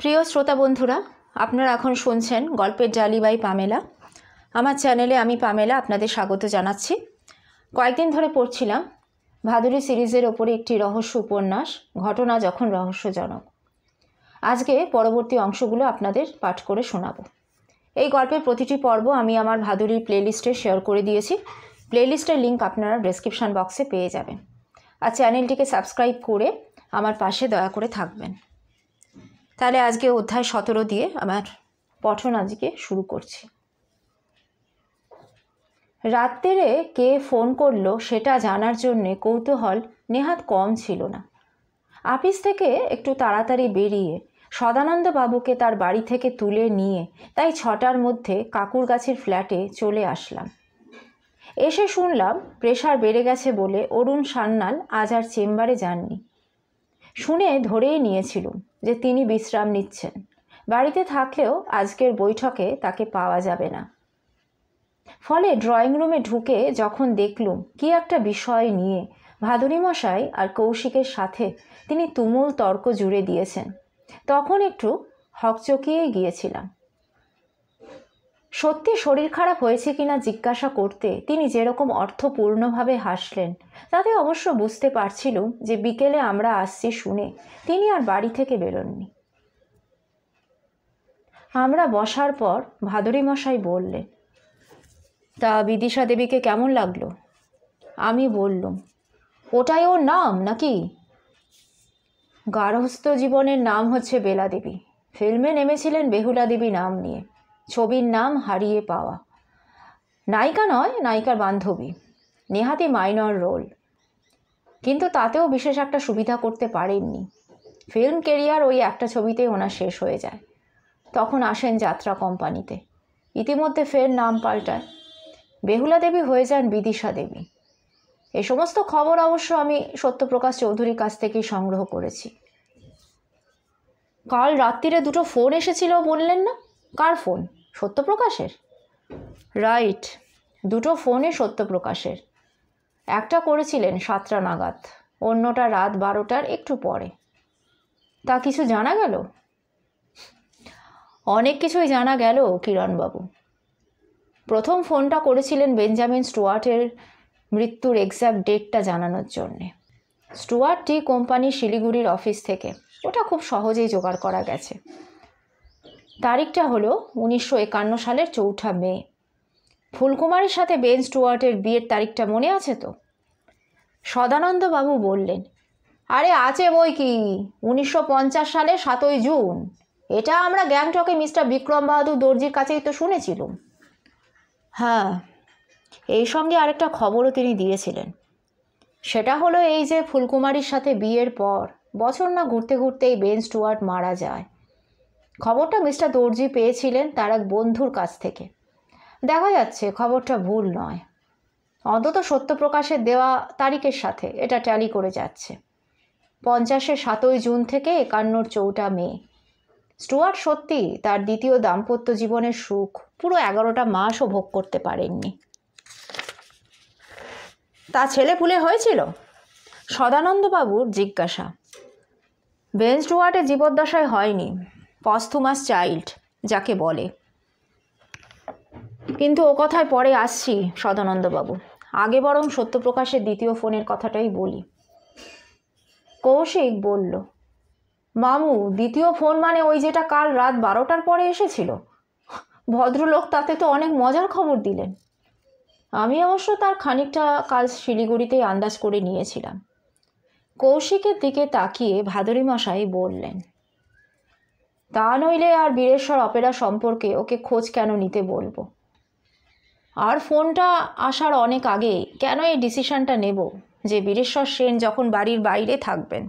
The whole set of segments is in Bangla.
প্রিয় শ্রোতা বন্ধুরা আপনারা এখন শুনছেন গল্পের জালি বাই পামেলা আমার চ্যানেলে আমি পামেলা আপনাদের স্বাগত জানাচ্ছি কয়েকদিন ধরে পড়ছিলাম ভাদুরী সিরিজের ওপরে একটি রহস্য উপন্যাস ঘটনা যখন রহস্যজনক আজকে পরবর্তী অংশগুলো আপনাদের পাঠ করে শোনাবো এই গল্পের প্রতিটি পর্ব আমি আমার ভাদুরির প্লেলিস্টে শেয়ার করে দিয়েছি প্লেলিস্টের লিঙ্ক আপনারা ডেসক্রিপশান বক্সে পেয়ে যাবেন আর চ্যানেলটিকে সাবস্ক্রাইব করে আমার পাশে দয়া করে থাকবেন তাহলে আজকে অধ্যায় সতেরো দিয়ে আমার পঠন আজকে শুরু করছি রাত্রে কে ফোন করলো সেটা জানার জন্যে কৌতূহল নেহাত কম ছিল না আপিস থেকে একটু তাড়াতাড়ি বেরিয়ে সদানন্দবাবুকে তার বাড়ি থেকে তুলে নিয়ে তাই ছটার মধ্যে কাকুর গাছের ফ্ল্যাটে চলে আসলাম এসে শুনলাম প্রেশার বেড়ে গেছে বলে অরুণ সান্নাল আজ আর চেম্বারে যাননি শুনে ধরেই নিয়েছিলুম যে তিনি বিশ্রাম নিচ্ছেন বাড়িতে থাকলেও আজকের বৈঠকে তাকে পাওয়া যাবে না ফলে ড্রয়িং রুমে ঢুকে যখন দেখলুম কি একটা বিষয় নিয়ে ভাদুরী মশাই আর কৌশিকের সাথে তিনি তুমুল তর্ক জুড়ে দিয়েছেন তখন একটু হকচকিয়ে গিয়েছিলাম সত্যি শরীর খারাপ হয়েছে কিনা জিজ্ঞাসা করতে তিনি যেরকম অর্থপূর্ণভাবে হাসলেন তাতে অবশ্য বুঝতে পারছিলুম যে বিকেলে আমরা আসছি শুনে তিনি আর বাড়ি থেকে বেরোননি আমরা বসার পর ভাদরী মশাই বললেন তা বিদিশা দেবীকে কেমন লাগলো আমি বললুম ওটাই ওর নাম নাকি গার্হস্থ্য জীবনের নাম হচ্ছে বেলা দেবী ফিল্মে নেমেছিলেন বেহুলা দেবী নাম নিয়ে ছবির নাম হারিয়ে পাওয়া নায়িকা নয় নায়িকার বান্ধবী নেহাতি মাইনর রোল কিন্তু তাতেও বিশেষ একটা সুবিধা করতে পারেননি ফিল্ম কেরিয়ার ওই একটা ছবিতেই ওনার শেষ হয়ে যায় তখন আসেন যাত্রা কোম্পানিতে ইতিমধ্যে ফের নাম পাল্টায় বেহুলা দেবী হয়ে যান বিদিশা দেবী এ সমস্ত খবর অবশ্য আমি সত্যপ্রকাশ চৌধুরীর কাছ থেকেই সংগ্রহ করেছি কাল রাত্রিরে দুটো ফোন এসেছিল বললেন না কার ফোন সত্যপ্রকাশের রাইট দুটো ফোনে সত্যপ্রকাশের একটা করেছিলেন সাতটা নাগাদ অন্যটা রাত বারোটার একটু পরে তা কিছু জানা গেল অনেক কিছুই জানা গেল কিরণবাবু প্রথম ফোনটা করেছিলেন বেঞ্জামিন স্টুয়ার্টের মৃত্যুর এক্স্যাক্ট ডেটটা জানানোর জন্যে স্টুয়ার্ট টি কোম্পানি শিলিগুড়ির অফিস থেকে ওটা খুব সহজেই জোগাড় করা গেছে তারিখটা হলো উনিশশো একান্ন সালের চৌঠা মে ফুলকুমারের সাথে বেন স্টুয়ার্টের বিয়ের তারিখটা মনে আছে তো সদানন্দবাবু বললেন আরে আছে বই কি উনিশশো সালে সাতই জুন এটা আমরা গ্যাংটকে মিস্টার বিক্রম বাহাদুর দর্জির কাছেই তো শুনেছিলাম হ্যাঁ এই সঙ্গে আরেকটা খবরও তিনি দিয়েছিলেন সেটা হলো এই যে ফুলকুমারির সাথে বিয়ের পর বছর না ঘুরতে ঘুরতেই বেন স্টুয়ার্ট মারা যায় খবরটা মিস্টার দর্জি পেয়েছিলেন তার এক বন্ধুর কাছ থেকে দেখা যাচ্ছে খবরটা ভুল নয় অন্তত সত্যপ্রকাশের দেওয়া তারিখের সাথে এটা ট্যালি করে যাচ্ছে পঞ্চাশে সাতই জুন থেকে একান্নর চৌটা মে স্টুয়ার্ট সত্যি তার দ্বিতীয় দাম্পত্য জীবনের সুখ পুরো এগারোটা মাসও ভোগ করতে পারেননি তা ছেলে পুলে হয়েছিল সদানন্দবাবুর জিজ্ঞাসা বেঞ্চ স্টুয়ার্টের জীবদ্দশায় হয়নি পস্থুমাস চাইল্ড যাকে বলে কিন্তু ও কথায় পরে আসছি সদানন্দবাবু আগে বরং সত্যপ্রকাশের দ্বিতীয় ফোনের কথাটাই বলি কৌশিক বলল মামু দ্বিতীয় ফোন মানে ওই যেটা কাল রাত বারোটার পরে এসেছিল ভদ্রলোক তাতে তো অনেক মজার খবর দিলেন আমি অবশ্য তার খানিকটা কাল শিলিগুড়িতেই আন্দাজ করে নিয়েছিলাম কৌশিকের দিকে তাকিয়ে ভাদরী মশাই বললেন তা নইলে আর বীরেশ্বর অপেরা সম্পর্কে ওকে খোঁজ কেন নিতে বলবো আর ফোনটা আসার অনেক আগে কেন এই ডিসিশানটা নেব যে বীরেশ্বর সেন যখন বাড়ির বাইরে থাকবেন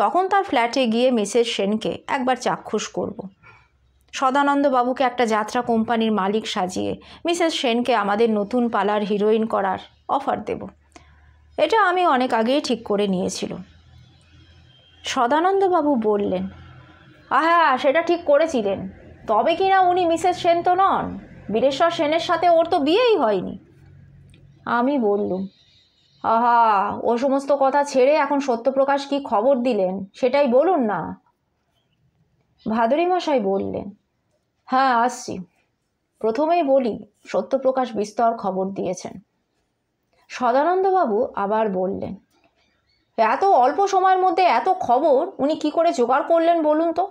তখন তার ফ্ল্যাটে গিয়ে মিসেস সেনকে একবার চাক্ষুষ করব। সদানন্দবাবুকে একটা যাত্রা কোম্পানির মালিক সাজিয়ে মিসেস সেনকে আমাদের নতুন পালার হিরোইন করার অফার দেব এটা আমি অনেক আগেই ঠিক করে নিয়েছিল সদানন্দবাবু বললেন হ্যাঁ সেটা ঠিক করেছিলেন তবে কি না উনি মিসেস সেন তো নন বীরেশ্বর সেনের সাথে ওর তো বিয়েই হয়নি আমি বললুম আহা ও সমস্ত কথা ছেড়ে এখন সত্যপ্রকাশ কি খবর দিলেন সেটাই বলুন না ভাদুরী মশাই বললেন হ্যাঁ আসছি প্রথমেই বলি সত্যপ্রকাশ বিস্তর খবর দিয়েছেন সদানন্দবাবু আবার বললেন এত অল্প সময়ের মধ্যে এত খবর উনি কি করে জোগাড় করলেন বলুন তো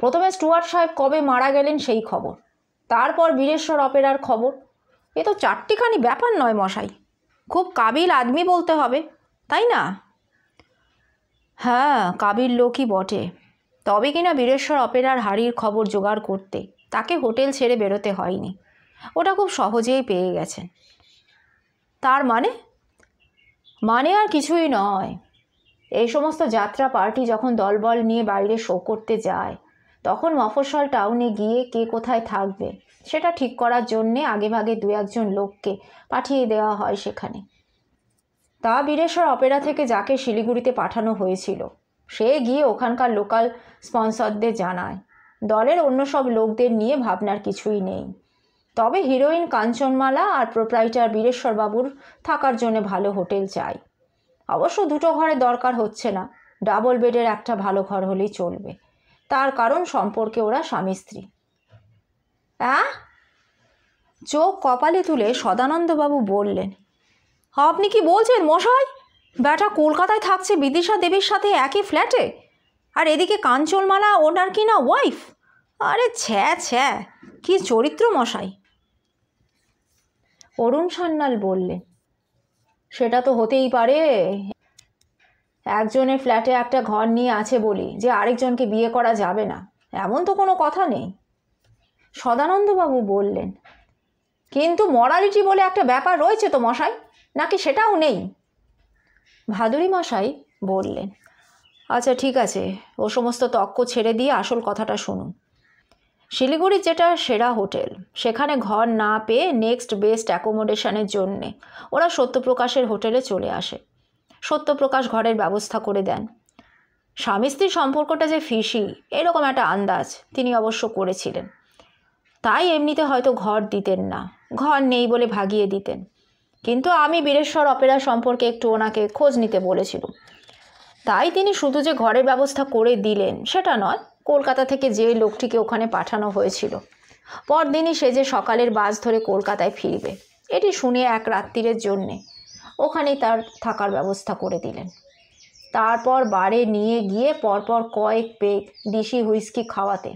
প্রথমে স্টুয়ার্ট সাহেব কবে মারা গেলেন সেই খবর তারপর বীরেশ্বর অপেরার খবর এ তো চারটিখানি ব্যাপার নয় মশাই খুব কাবিল আদমি বলতে হবে তাই না হ্যাঁ কাবিল লোকই বটে তবে কিনা বীরেশ্বর অপেরার হাড়ির খবর জোগাড় করতে তাকে হোটেল ছেড়ে বেরোতে হয়নি ওটা খুব সহজেই পেয়ে গেছেন তার মানে মানে আর কিছুই নয় এই সমস্ত যাত্রা পার্টি যখন দলবল নিয়ে বাইরে শো করতে যায় তখন মফস্বল টাউনে গিয়ে কে কোথায় থাকবে সেটা ঠিক করার জন্যে আগেভাগে দু একজন লোককে পাঠিয়ে দেওয়া হয় সেখানে তা বীরেশ্বর অপেরা থেকে যাকে শিলিগুড়িতে পাঠানো হয়েছিল সে গিয়ে ওখানকার লোকাল স্পন্সরদের জানায় দলের অন্য সব লোকদের নিয়ে ভাবনার কিছুই নেই তবে হিরোইন কাঞ্চনমালা আর প্রোপ্রাইটার বীরেশ্বরবাবুর থাকার জন্য ভালো হোটেল চাই অবশ্য দুটো ঘরে দরকার হচ্ছে না ডাবল বেডের একটা ভালো ঘর হলেই চলবে তার কারণ সম্পর্কে ওরা স্বামী স্ত্রী অ্যাঁ চোখ কপালে তুলে সদানন্দবাবু বললেন আপনি কি বলছেন মশাই ব্যাটা কলকাতায় থাকছে বিদিশা দেবীর সাথে একই ফ্ল্যাটে আর এদিকে কাঞ্চলমালা ওনার কি না ওয়াইফ আরে ছ্যা ছ্যা কি চরিত্র মশাই অরুণ সান্যাল বললেন সেটা তো হতেই পারে একজনের ফ্ল্যাটে একটা ঘর নিয়ে আছে বলি যে আরেকজনকে বিয়ে করা যাবে না এমন তো কোনো কথা নেই সদানন্দবাবু বললেন কিন্তু মরালিটি বলে একটা ব্যাপার রয়েছে তো মশাই নাকি সেটাও নেই ভাদুরী মশাই বললেন আচ্ছা ঠিক আছে ও সমস্ত তক্ক ছেড়ে দিয়ে আসল কথাটা শুনুন শিলিগুড়ির যেটা সেরা হোটেল সেখানে ঘর না পেয়ে নেক্সট বেস্ট অ্যাকোমোডেশনের জন্যে ওরা সত্যপ্রকাশের হোটেলে চলে আসে সত্যপ্রকাশ ঘরের ব্যবস্থা করে দেন স্বামী স্ত্রীর সম্পর্কটা যে ফিসি এরকম একটা আন্দাজ তিনি অবশ্য করেছিলেন তাই এমনিতে হয়তো ঘর দিতেন না ঘর নেই বলে ভাগিয়ে দিতেন কিন্তু আমি বীরেশ্বর অপেরা সম্পর্কে একটু ওনাকে খোঁজ নিতে বলেছিলাম তাই তিনি শুধু যে ঘরের ব্যবস্থা করে দিলেন সেটা নয় কলকাতা থেকে যে লোকটিকে ওখানে পাঠানো হয়েছিল পরদিনই সে যে সকালের বাস ধরে কলকাতায় ফিরবে এটি শুনে এক রাত্রিরের জন্যে ওখানেই তার থাকার ব্যবস্থা করে দিলেন তারপর বারে নিয়ে গিয়ে পরপর কয়েক পেগ দেশি হুইস্কি খাওয়াতে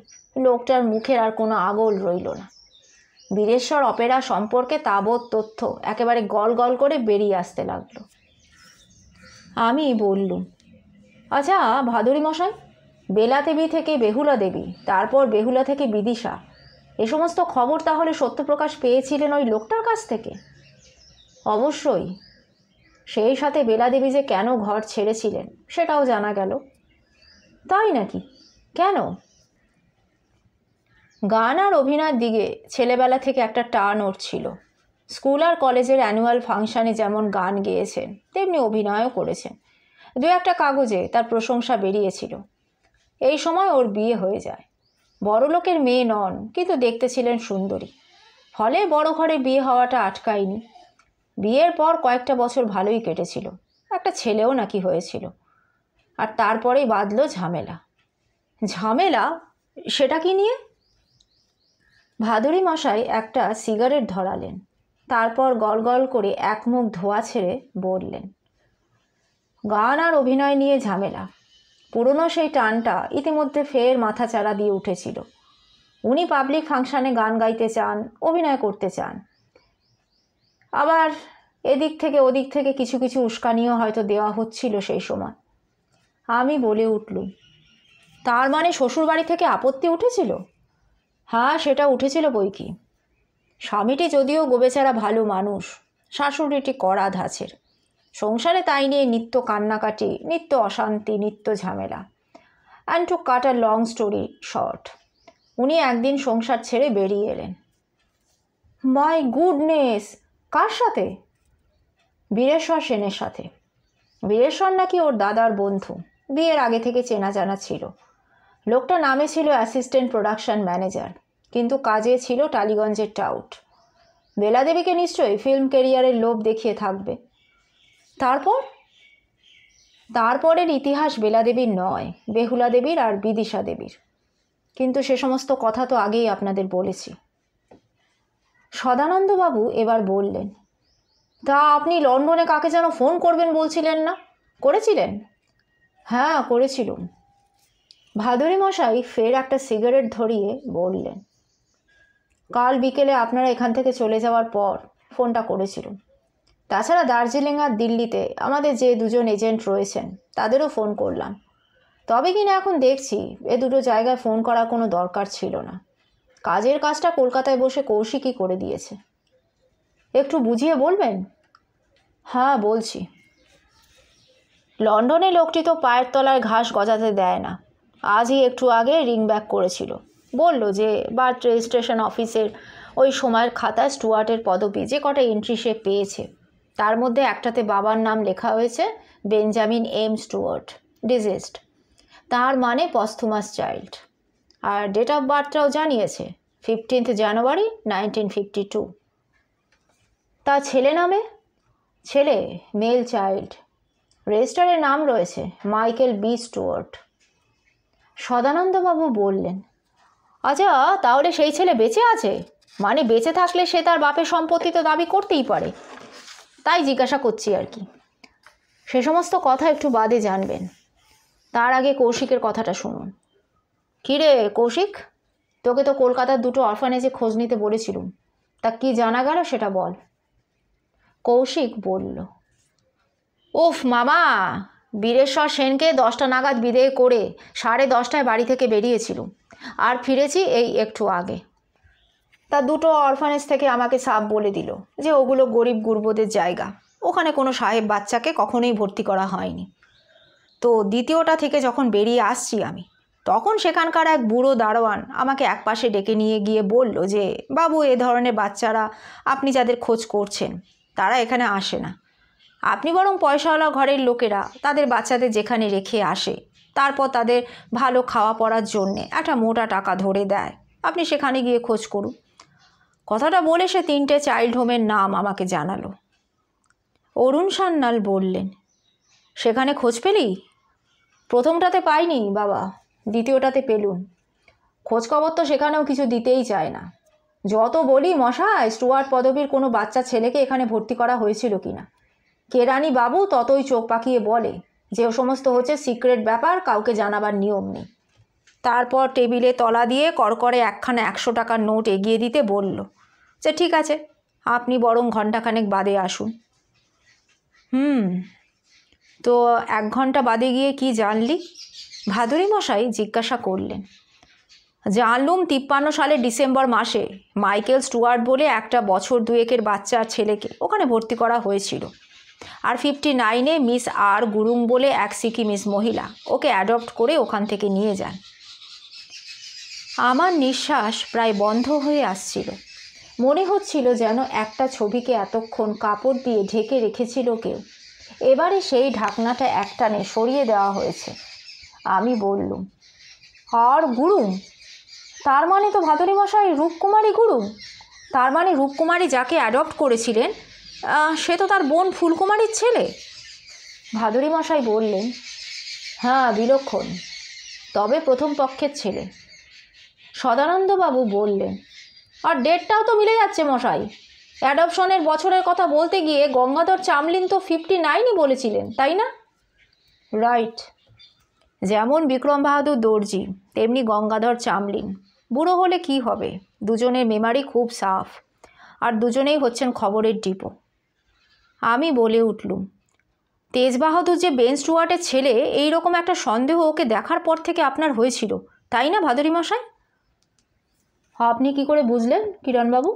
লোকটার মুখের আর কোনো আগল রইল না বীরেশ্বর অপেরা সম্পর্কে তাবৎ তথ্য একেবারে গল গল করে বেরিয়ে আসতে লাগলো আমি বললুম আচ্ছা ভাদুরী মশাই বেলা দেবী থেকে বেহুলা দেবী তারপর বেহুলা থেকে বিদিশা এ সমস্ত খবর তাহলে সত্যপ্রকাশ পেয়েছিলেন ওই লোকটার কাছ থেকে অবশ্যই সেই সাথে বেলা দেবী যে কেন ঘর ছেড়েছিলেন সেটাও জানা গেল তাই নাকি কেন গান আর অভিনয়ের দিকে ছেলেবেলা থেকে একটা টান ওর ছিল স্কুল আর কলেজের অ্যানুয়াল ফাংশানে যেমন গান গেয়েছেন তেমনি অভিনয়ও করেছেন দু একটা কাগজে তার প্রশংসা বেরিয়েছিল এই সময় ওর বিয়ে হয়ে যায় বড়লোকের মেয়ে নন কিন্তু দেখতে ছিলেন সুন্দরী ফলে বড় ঘরে বিয়ে হওয়াটা আটকায়নি বিয়ের পর কয়েকটা বছর ভালোই কেটেছিল একটা ছেলেও নাকি হয়েছিল আর তারপরেই বাঁধল ঝামেলা ঝামেলা সেটা কি নিয়ে ভাদুরী মশাই একটা সিগারেট ধরালেন তারপর গলগল করে এক মুখ ধোয়া ছেড়ে বললেন গান আর অভিনয় নিয়ে ঝামেলা পুরনো সেই টানটা ইতিমধ্যে ফের মাথা চাড়া দিয়ে উঠেছিল উনি পাবলিক ফাংশানে গান গাইতে চান অভিনয় করতে চান আবার এদিক থেকে ওদিক থেকে কিছু কিছু উস্কানিও হয়তো দেওয়া হচ্ছিল সেই সময় আমি বলে উঠলুম তার মানে শ্বশুরবাড়ি থেকে আপত্তি উঠেছিল হ্যাঁ সেটা উঠেছিল বই কি স্বামীটি যদিও গোবেচারা ভালো মানুষ শাশুড়িটি কড়া ধাঁচের সংসারে তাই নিয়ে নিত্য কান্নাকাটি নিত্য অশান্তি নিত্য ঝামেলা and to cut a long story short উনি একদিন সংসার ছেড়ে বেরিয়ে এলেন মাই গুডনেস কার সাথে বীরেশ্বর সেনের সাথে বীরেশ্বর নাকি ওর দাদার বন্ধু বিয়ের আগে থেকে চেনা জানা ছিল লোকটা নামে ছিল অ্যাসিস্ট্যান্ট প্রোডাকশন ম্যানেজার কিন্তু কাজে ছিল টালিগঞ্জের টাউট বেলাদেবীকে নিশ্চয়ই ফিল্ম কেরিয়ারের লোভ দেখিয়ে থাকবে তারপর তারপরের ইতিহাস বেলাদেবীর নয় বেহুলা দেবীর আর বিদিশা দেবীর কিন্তু সে সমস্ত কথা তো আগেই আপনাদের বলেছি সদানন্দবাবু এবার বললেন তা আপনি লন্ডনে কাকে যেন ফোন করবেন বলছিলেন না করেছিলেন হ্যাঁ করেছিলুম ভাদুরী মশাই ফের একটা সিগারেট ধরিয়ে বললেন কাল বিকেলে আপনারা এখান থেকে চলে যাওয়ার পর ফোনটা করেছিলুম তাছাড়া দার্জিলিং আর দিল্লিতে আমাদের যে দুজন এজেন্ট রয়েছেন তাদেরও ফোন করলাম তবে কিনা এখন দেখছি এ দুটো জায়গায় ফোন করার কোনো দরকার ছিল না কাজের কাজটা কলকাতায় বসে কৌশিকই করে দিয়েছে একটু বুঝিয়ে বলবেন হ্যাঁ বলছি লন্ডনে লোকটি তো পায়ের তলায় ঘাস গজাতে দেয় না আজই একটু আগে রিং ব্যাক করেছিল বলল যে বার্থ রেজিস্ট্রেশন অফিসের ওই সময়ের খাতায় স্টুয়ার্টের পদবি যে কটা এন্ট্রি সে পেয়েছে তার মধ্যে একটাতে বাবার নাম লেখা হয়েছে বেঞ্জামিন এম স্টুয়ার্ট ডিজেস্ট তার মানে পস্থুমাস চাইল্ড আর ডেট অফ বার্থটাও জানিয়েছে fifteenth January nineteen fifty two তা ছেলে নামে ছেলে মেল চাইল্ড রেজিস্টারের নাম রয়েছে মাইকেল বি স্টুয়ার্ট সদানন্দবাবু বললেন আচ্ছা তাহলে সেই ছেলে বেঁচে আছে মানে বেঁচে থাকলে সে তার বাপের সম্পত্তি তো দাবি করতেই পারে তাই জিজ্ঞাসা করছি আর কি সে সমস্ত কথা একটু বাদে জানবেন তার আগে কৌশিকের কথাটা শুনুন কিরে কৌশিক তোকে তো কলকাতার দুটো অরফানেজে খোঁজ নিতে বলেছিলুম তা কি জানা গেল সেটা বল কৌশিক বলল উফ মামা বীরেশ্বর সেনকে দশটা নাগাদ বিদেয় করে সাড়ে দশটায় বাড়ি থেকে বেরিয়েছিলুম আর ফিরেছি এই একটু আগে তা দুটো অরফানেজ থেকে আমাকে সাপ বলে দিল যে ওগুলো গরিব গুরবদের জায়গা ওখানে কোনো সাহেব বাচ্চাকে কখনোই ভর্তি করা হয়নি তো দ্বিতীয়টা থেকে যখন বেরিয়ে আসছি আমি তখন সেখানকার এক বুড়ো দারোয়ান আমাকে একপাশে ডেকে নিয়ে গিয়ে বলল যে বাবু এ ধরনের বাচ্চারা আপনি যাদের খোঁজ করছেন তারা এখানে আসে না আপনি বরং পয়সাওয়ালা ঘরের লোকেরা তাদের বাচ্চাদের যেখানে রেখে আসে তারপর তাদের ভালো খাওয়া পড়ার জন্যে একটা মোটা টাকা ধরে দেয় আপনি সেখানে গিয়ে খোঁজ করুন কথাটা বলে সে তিনটে চাইল্ড হোমের নাম আমাকে জানালো অরুণ সান্নাল বললেন সেখানে খোঁজ পেলি প্রথমটাতে পাইনি বাবা দ্বিতীয়টাতে পেলুন খোঁজখবর তো সেখানেও কিছু দিতেই চায় না যত বলি মশায় স্টুয়ার্ট পদবীর কোনো বাচ্চা ছেলেকে এখানে ভর্তি করা হয়েছিল কি না কেরানি বাবু ততই চোখ পাকিয়ে বলে যে ও সমস্ত হচ্ছে সিক্রেট ব্যাপার কাউকে জানাবার নিয়ম নেই তারপর টেবিলে তলা দিয়ে করকরে একখানা একশো টাকার নোট এগিয়ে দিতে বলল যে ঠিক আছে আপনি বরং ঘন্টাখানেক বাদে আসুন হুম তো এক ঘন্টা বাদে গিয়ে কি জানলি ভাদুরী মশাই জিজ্ঞাসা করলেন জানলুম তিপ্পান্ন সালের ডিসেম্বর মাসে মাইকেল স্টুয়ার্ট বলে একটা বছর দুয়েকের বাচ্চা ছেলেকে ওখানে ভর্তি করা হয়েছিল আর ফিফটি নাইনে মিস আর গুরুং বলে এক সিকি মিস মহিলা ওকে অ্যাডপ্ট করে ওখান থেকে নিয়ে যান আমার নিঃশ্বাস প্রায় বন্ধ হয়ে আসছিল মনে হচ্ছিল যেন একটা ছবিকে এতক্ষণ কাপড় দিয়ে ঢেকে রেখেছিল কেউ এবারে সেই ঢাকনাটা একটানে সরিয়ে দেওয়া হয়েছে আমি বললুম আর গুরুম তার মানে তো ভাদরী মশাই রূপকুমারী গুরুম তার মানে রূপকুমারী যাকে অ্যাডপ্ট করেছিলেন সে তো তার বোন ফুলকুমারীর ছেলে ভাদুরী মশাই বললেন হ্যাঁ বিলক্ষণ তবে প্রথম পক্ষের ছেলে সদানন্দবাবু বললেন আর ডেটটাও তো মিলে যাচ্ছে মশাই অ্যাডপশনের বছরের কথা বলতে গিয়ে গঙ্গাধর চামলিন তো ফিফটি নাইনই বলেছিলেন তাই না রাইট যেমন বিক্রম বাহাদুর দর্জি তেমনি গঙ্গাধর চামলিন বুড়ো হলে কি হবে দুজনের মেমারি খুব সাফ আর দুজনেই হচ্ছেন খবরের ডিপো আমি বলে উঠলুম তেজবাহাদুর যে বেন স্টুয়ার্টের ছেলে এই রকম একটা সন্দেহ ওকে দেখার পর থেকে আপনার হয়েছিল তাই না ভাদুরী মশাই আপনি কি করে বুঝলেন কিরণবাবু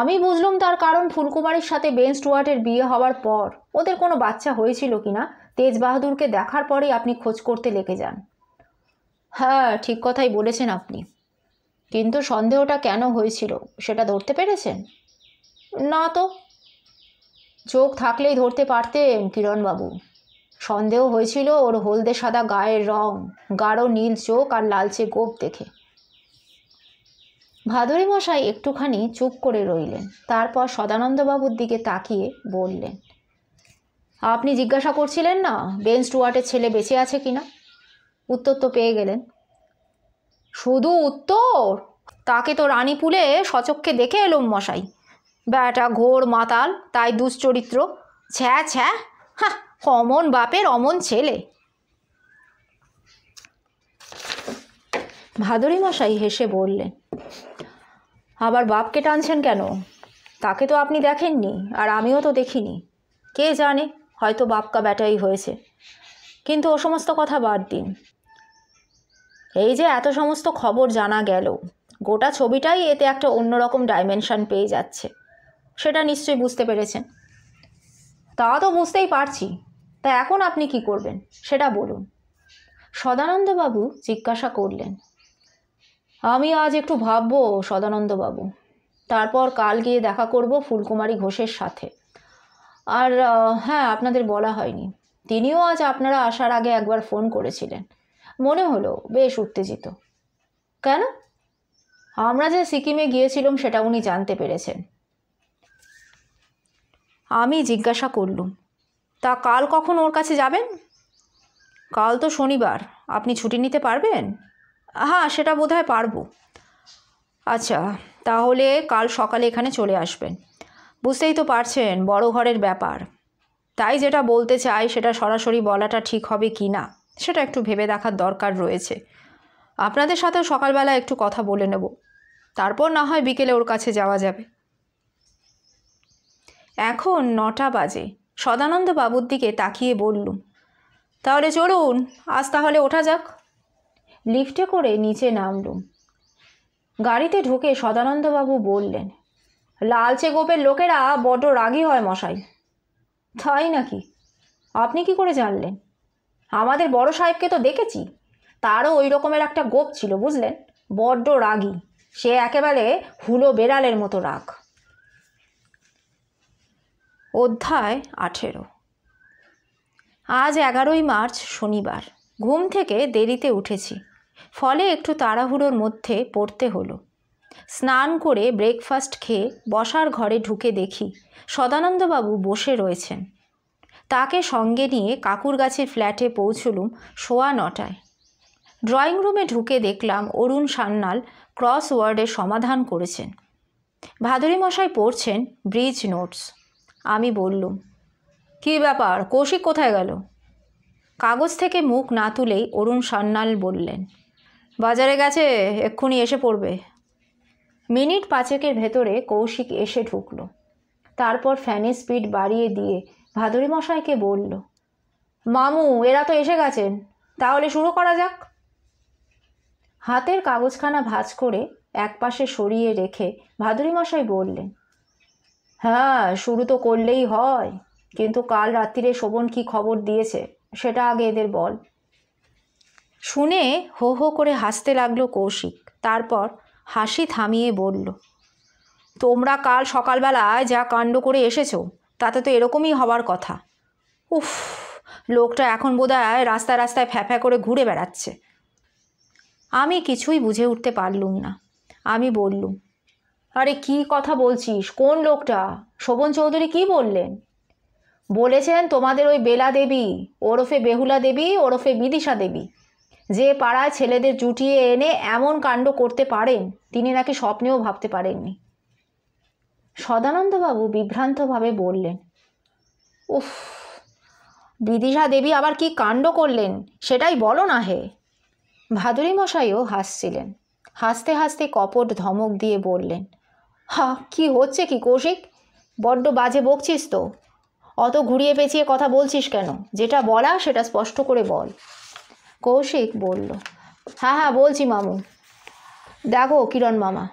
আমি বুঝলুম তার কারণ ফুলকুমারের সাথে বেন স্টুয়ার্টের বিয়ে হওয়ার পর ওদের কোনো বাচ্চা হয়েছিল কি না তেজ বাহাদুরকে দেখার পরেই আপনি খোঁজ করতে লেগে যান হ্যাঁ ঠিক কথাই বলেছেন আপনি কিন্তু সন্দেহটা কেন হয়েছিল সেটা ধরতে পেরেছেন না তো চোখ থাকলেই ধরতে পারতেন কিরণবাবু সন্দেহ হয়েছিল ওর হলদে সাদা গায়ের রং গাঢ় নীল চোখ আর লালচে গোপ দেখে ভাদুরী মশাই একটুখানি চুপ করে রইলেন তারপর সদানন্দবাবুর দিকে তাকিয়ে বললেন আপনি জিজ্ঞাসা করছিলেন না বেন স্টুয়ার্টের ছেলে বেঁচে আছে কি না উত্তর তো পেয়ে গেলেন শুধু উত্তর তাকে তো রানী পুলে সচক্ষে দেখে এলুম মশাই ব্যাটা ঘোর মাতাল তাই দুশ্চরিত্র ছ্যা ছ্যা হ্যাঁ অমন বাপের অমন ছেলে ভাদরী মশাই হেসে বললেন আবার বাপকে টানছেন কেন তাকে তো আপনি দেখেননি আর আমিও তো দেখিনি কে জানে হয়তো বাপকা ব্যাটাই হয়েছে কিন্তু ও সমস্ত কথা বাদ দিন এই যে এত সমস্ত খবর জানা গেল গোটা ছবিটাই এতে একটা অন্যরকম ডাইমেনশন পেয়ে যাচ্ছে সেটা নিশ্চয়ই বুঝতে পেরেছেন তা তো বুঝতেই পারছি তা এখন আপনি কি করবেন সেটা বলুন সদানন্দবাবু জিজ্ঞাসা করলেন আমি আজ একটু ভাববো সদানন্দবাবু তারপর কাল গিয়ে দেখা করব ফুলকুমারী ঘোষের সাথে আর হ্যাঁ আপনাদের বলা হয়নি তিনিও আজ আপনারা আসার আগে একবার ফোন করেছিলেন মনে হলো বেশ উত্তেজিত কেন আমরা যে সিকিমে গিয়েছিলাম সেটা উনি জানতে পেরেছেন আমি জিজ্ঞাসা করলুম তা কাল কখন ওর কাছে যাবেন কাল তো শনিবার আপনি ছুটি নিতে পারবেন হ্যাঁ সেটা বোধহয় পারবো আচ্ছা তাহলে কাল সকালে এখানে চলে আসবেন বুঝতেই তো পারছেন বড় ঘরের ব্যাপার তাই যেটা বলতে চাই সেটা সরাসরি বলাটা ঠিক হবে কি না সেটা একটু ভেবে দেখার দরকার রয়েছে আপনাদের সাথেও সকালবেলা একটু কথা বলে নেব তারপর না হয় বিকেলে ওর কাছে যাওয়া যাবে এখন নটা বাজে সদানন্দ বাবুর দিকে তাকিয়ে বললুম তাহলে চলুন আজ তাহলে ওঠা যাক লিফটে করে নিচে নামলুম গাড়িতে ঢুকে সদানন্দবাবু বললেন লালচে গোপের লোকেরা বড্ড রাগি হয় মশাই তাই নাকি আপনি কি করে জানলেন আমাদের বড় সাহেবকে তো দেখেছি তারও ওই রকমের একটা গোপ ছিল বুঝলেন বড্ড রাগি সে একেবারে হুলো বেড়ালের মতো রাগ অধ্যায় আঠেরো আজ এগারোই মার্চ শনিবার ঘুম থেকে দেরিতে উঠেছি ফলে একটু তাড়াহুড়োর মধ্যে পড়তে হলো স্নান করে ব্রেকফাস্ট খেয়ে বসার ঘরে ঢুকে দেখি সদানন্দবাবু বসে রয়েছেন তাকে সঙ্গে নিয়ে কাকুর গাছে ফ্ল্যাটে পৌঁছলুম সোয়া নটায় ড্রয়িং রুমে ঢুকে দেখলাম অরুণ সান্নাল ক্রস ওয়ার্ডের সমাধান করেছেন ভাদুরী মশাই পড়ছেন ব্রিজ নোটস আমি বললুম কি ব্যাপার কৌশিক কোথায় গেল কাগজ থেকে মুখ না তুলেই অরুণ সান্নাল বললেন বাজারে গেছে এক্ষুনি এসে পড়বে মিনিট পাঁচেকের ভেতরে কৌশিক এসে ঢুকল তারপর ফ্যানের স্পিড বাড়িয়ে দিয়ে ভাদুরী মশাইকে বলল মামু এরা তো এসে গেছেন তাহলে শুরু করা যাক হাতের কাগজখানা ভাজ করে এক পাশে সরিয়ে রেখে ভাদুরী মশাই বললেন হ্যাঁ শুরু তো করলেই হয় কিন্তু কাল রাত্রিরে শোভন কি খবর দিয়েছে সেটা আগে এদের বল শুনে হো হো করে হাসতে লাগলো কৌশিক তারপর হাসি থামিয়ে বলল তোমরা কাল সকালবেলায় যা কাণ্ড করে এসেছো তাতে তো এরকমই হবার কথা উফ লোকটা এখন বোধহয় রাস্তায় রাস্তায় ফ্যাফ্যা করে ঘুরে বেড়াচ্ছে আমি কিছুই বুঝে উঠতে পারলুম না আমি বললুম আরে কি কথা বলছিস কোন লোকটা শোভন চৌধুরী কি বললেন বলেছেন তোমাদের ওই বেলা দেবী ওরফে বেহুলা দেবী ওরফে বিদিশা দেবী যে পাড়ায় ছেলেদের জুটিয়ে এনে এমন কাণ্ড করতে পারেন তিনি নাকি স্বপ্নেও ভাবতে পারেননি সদানন্দবাবু বিভ্রান্তভাবে বললেন উফ বিদিশা দেবী আবার কি কাণ্ড করলেন সেটাই বলো না হে ভাদুরী মশাইও হাসছিলেন হাসতে হাসতে কপট ধমক দিয়ে বললেন হা কি হচ্ছে কি কৌশিক বড্ড বাজে বকছিস তো অত ঘুরিয়ে পেঁচিয়ে কথা বলছিস কেন যেটা বলা সেটা স্পষ্ট করে বল কৌশিক বলল হ্যাঁ হ্যাঁ বলছি মামু দেখো কিরণ মামা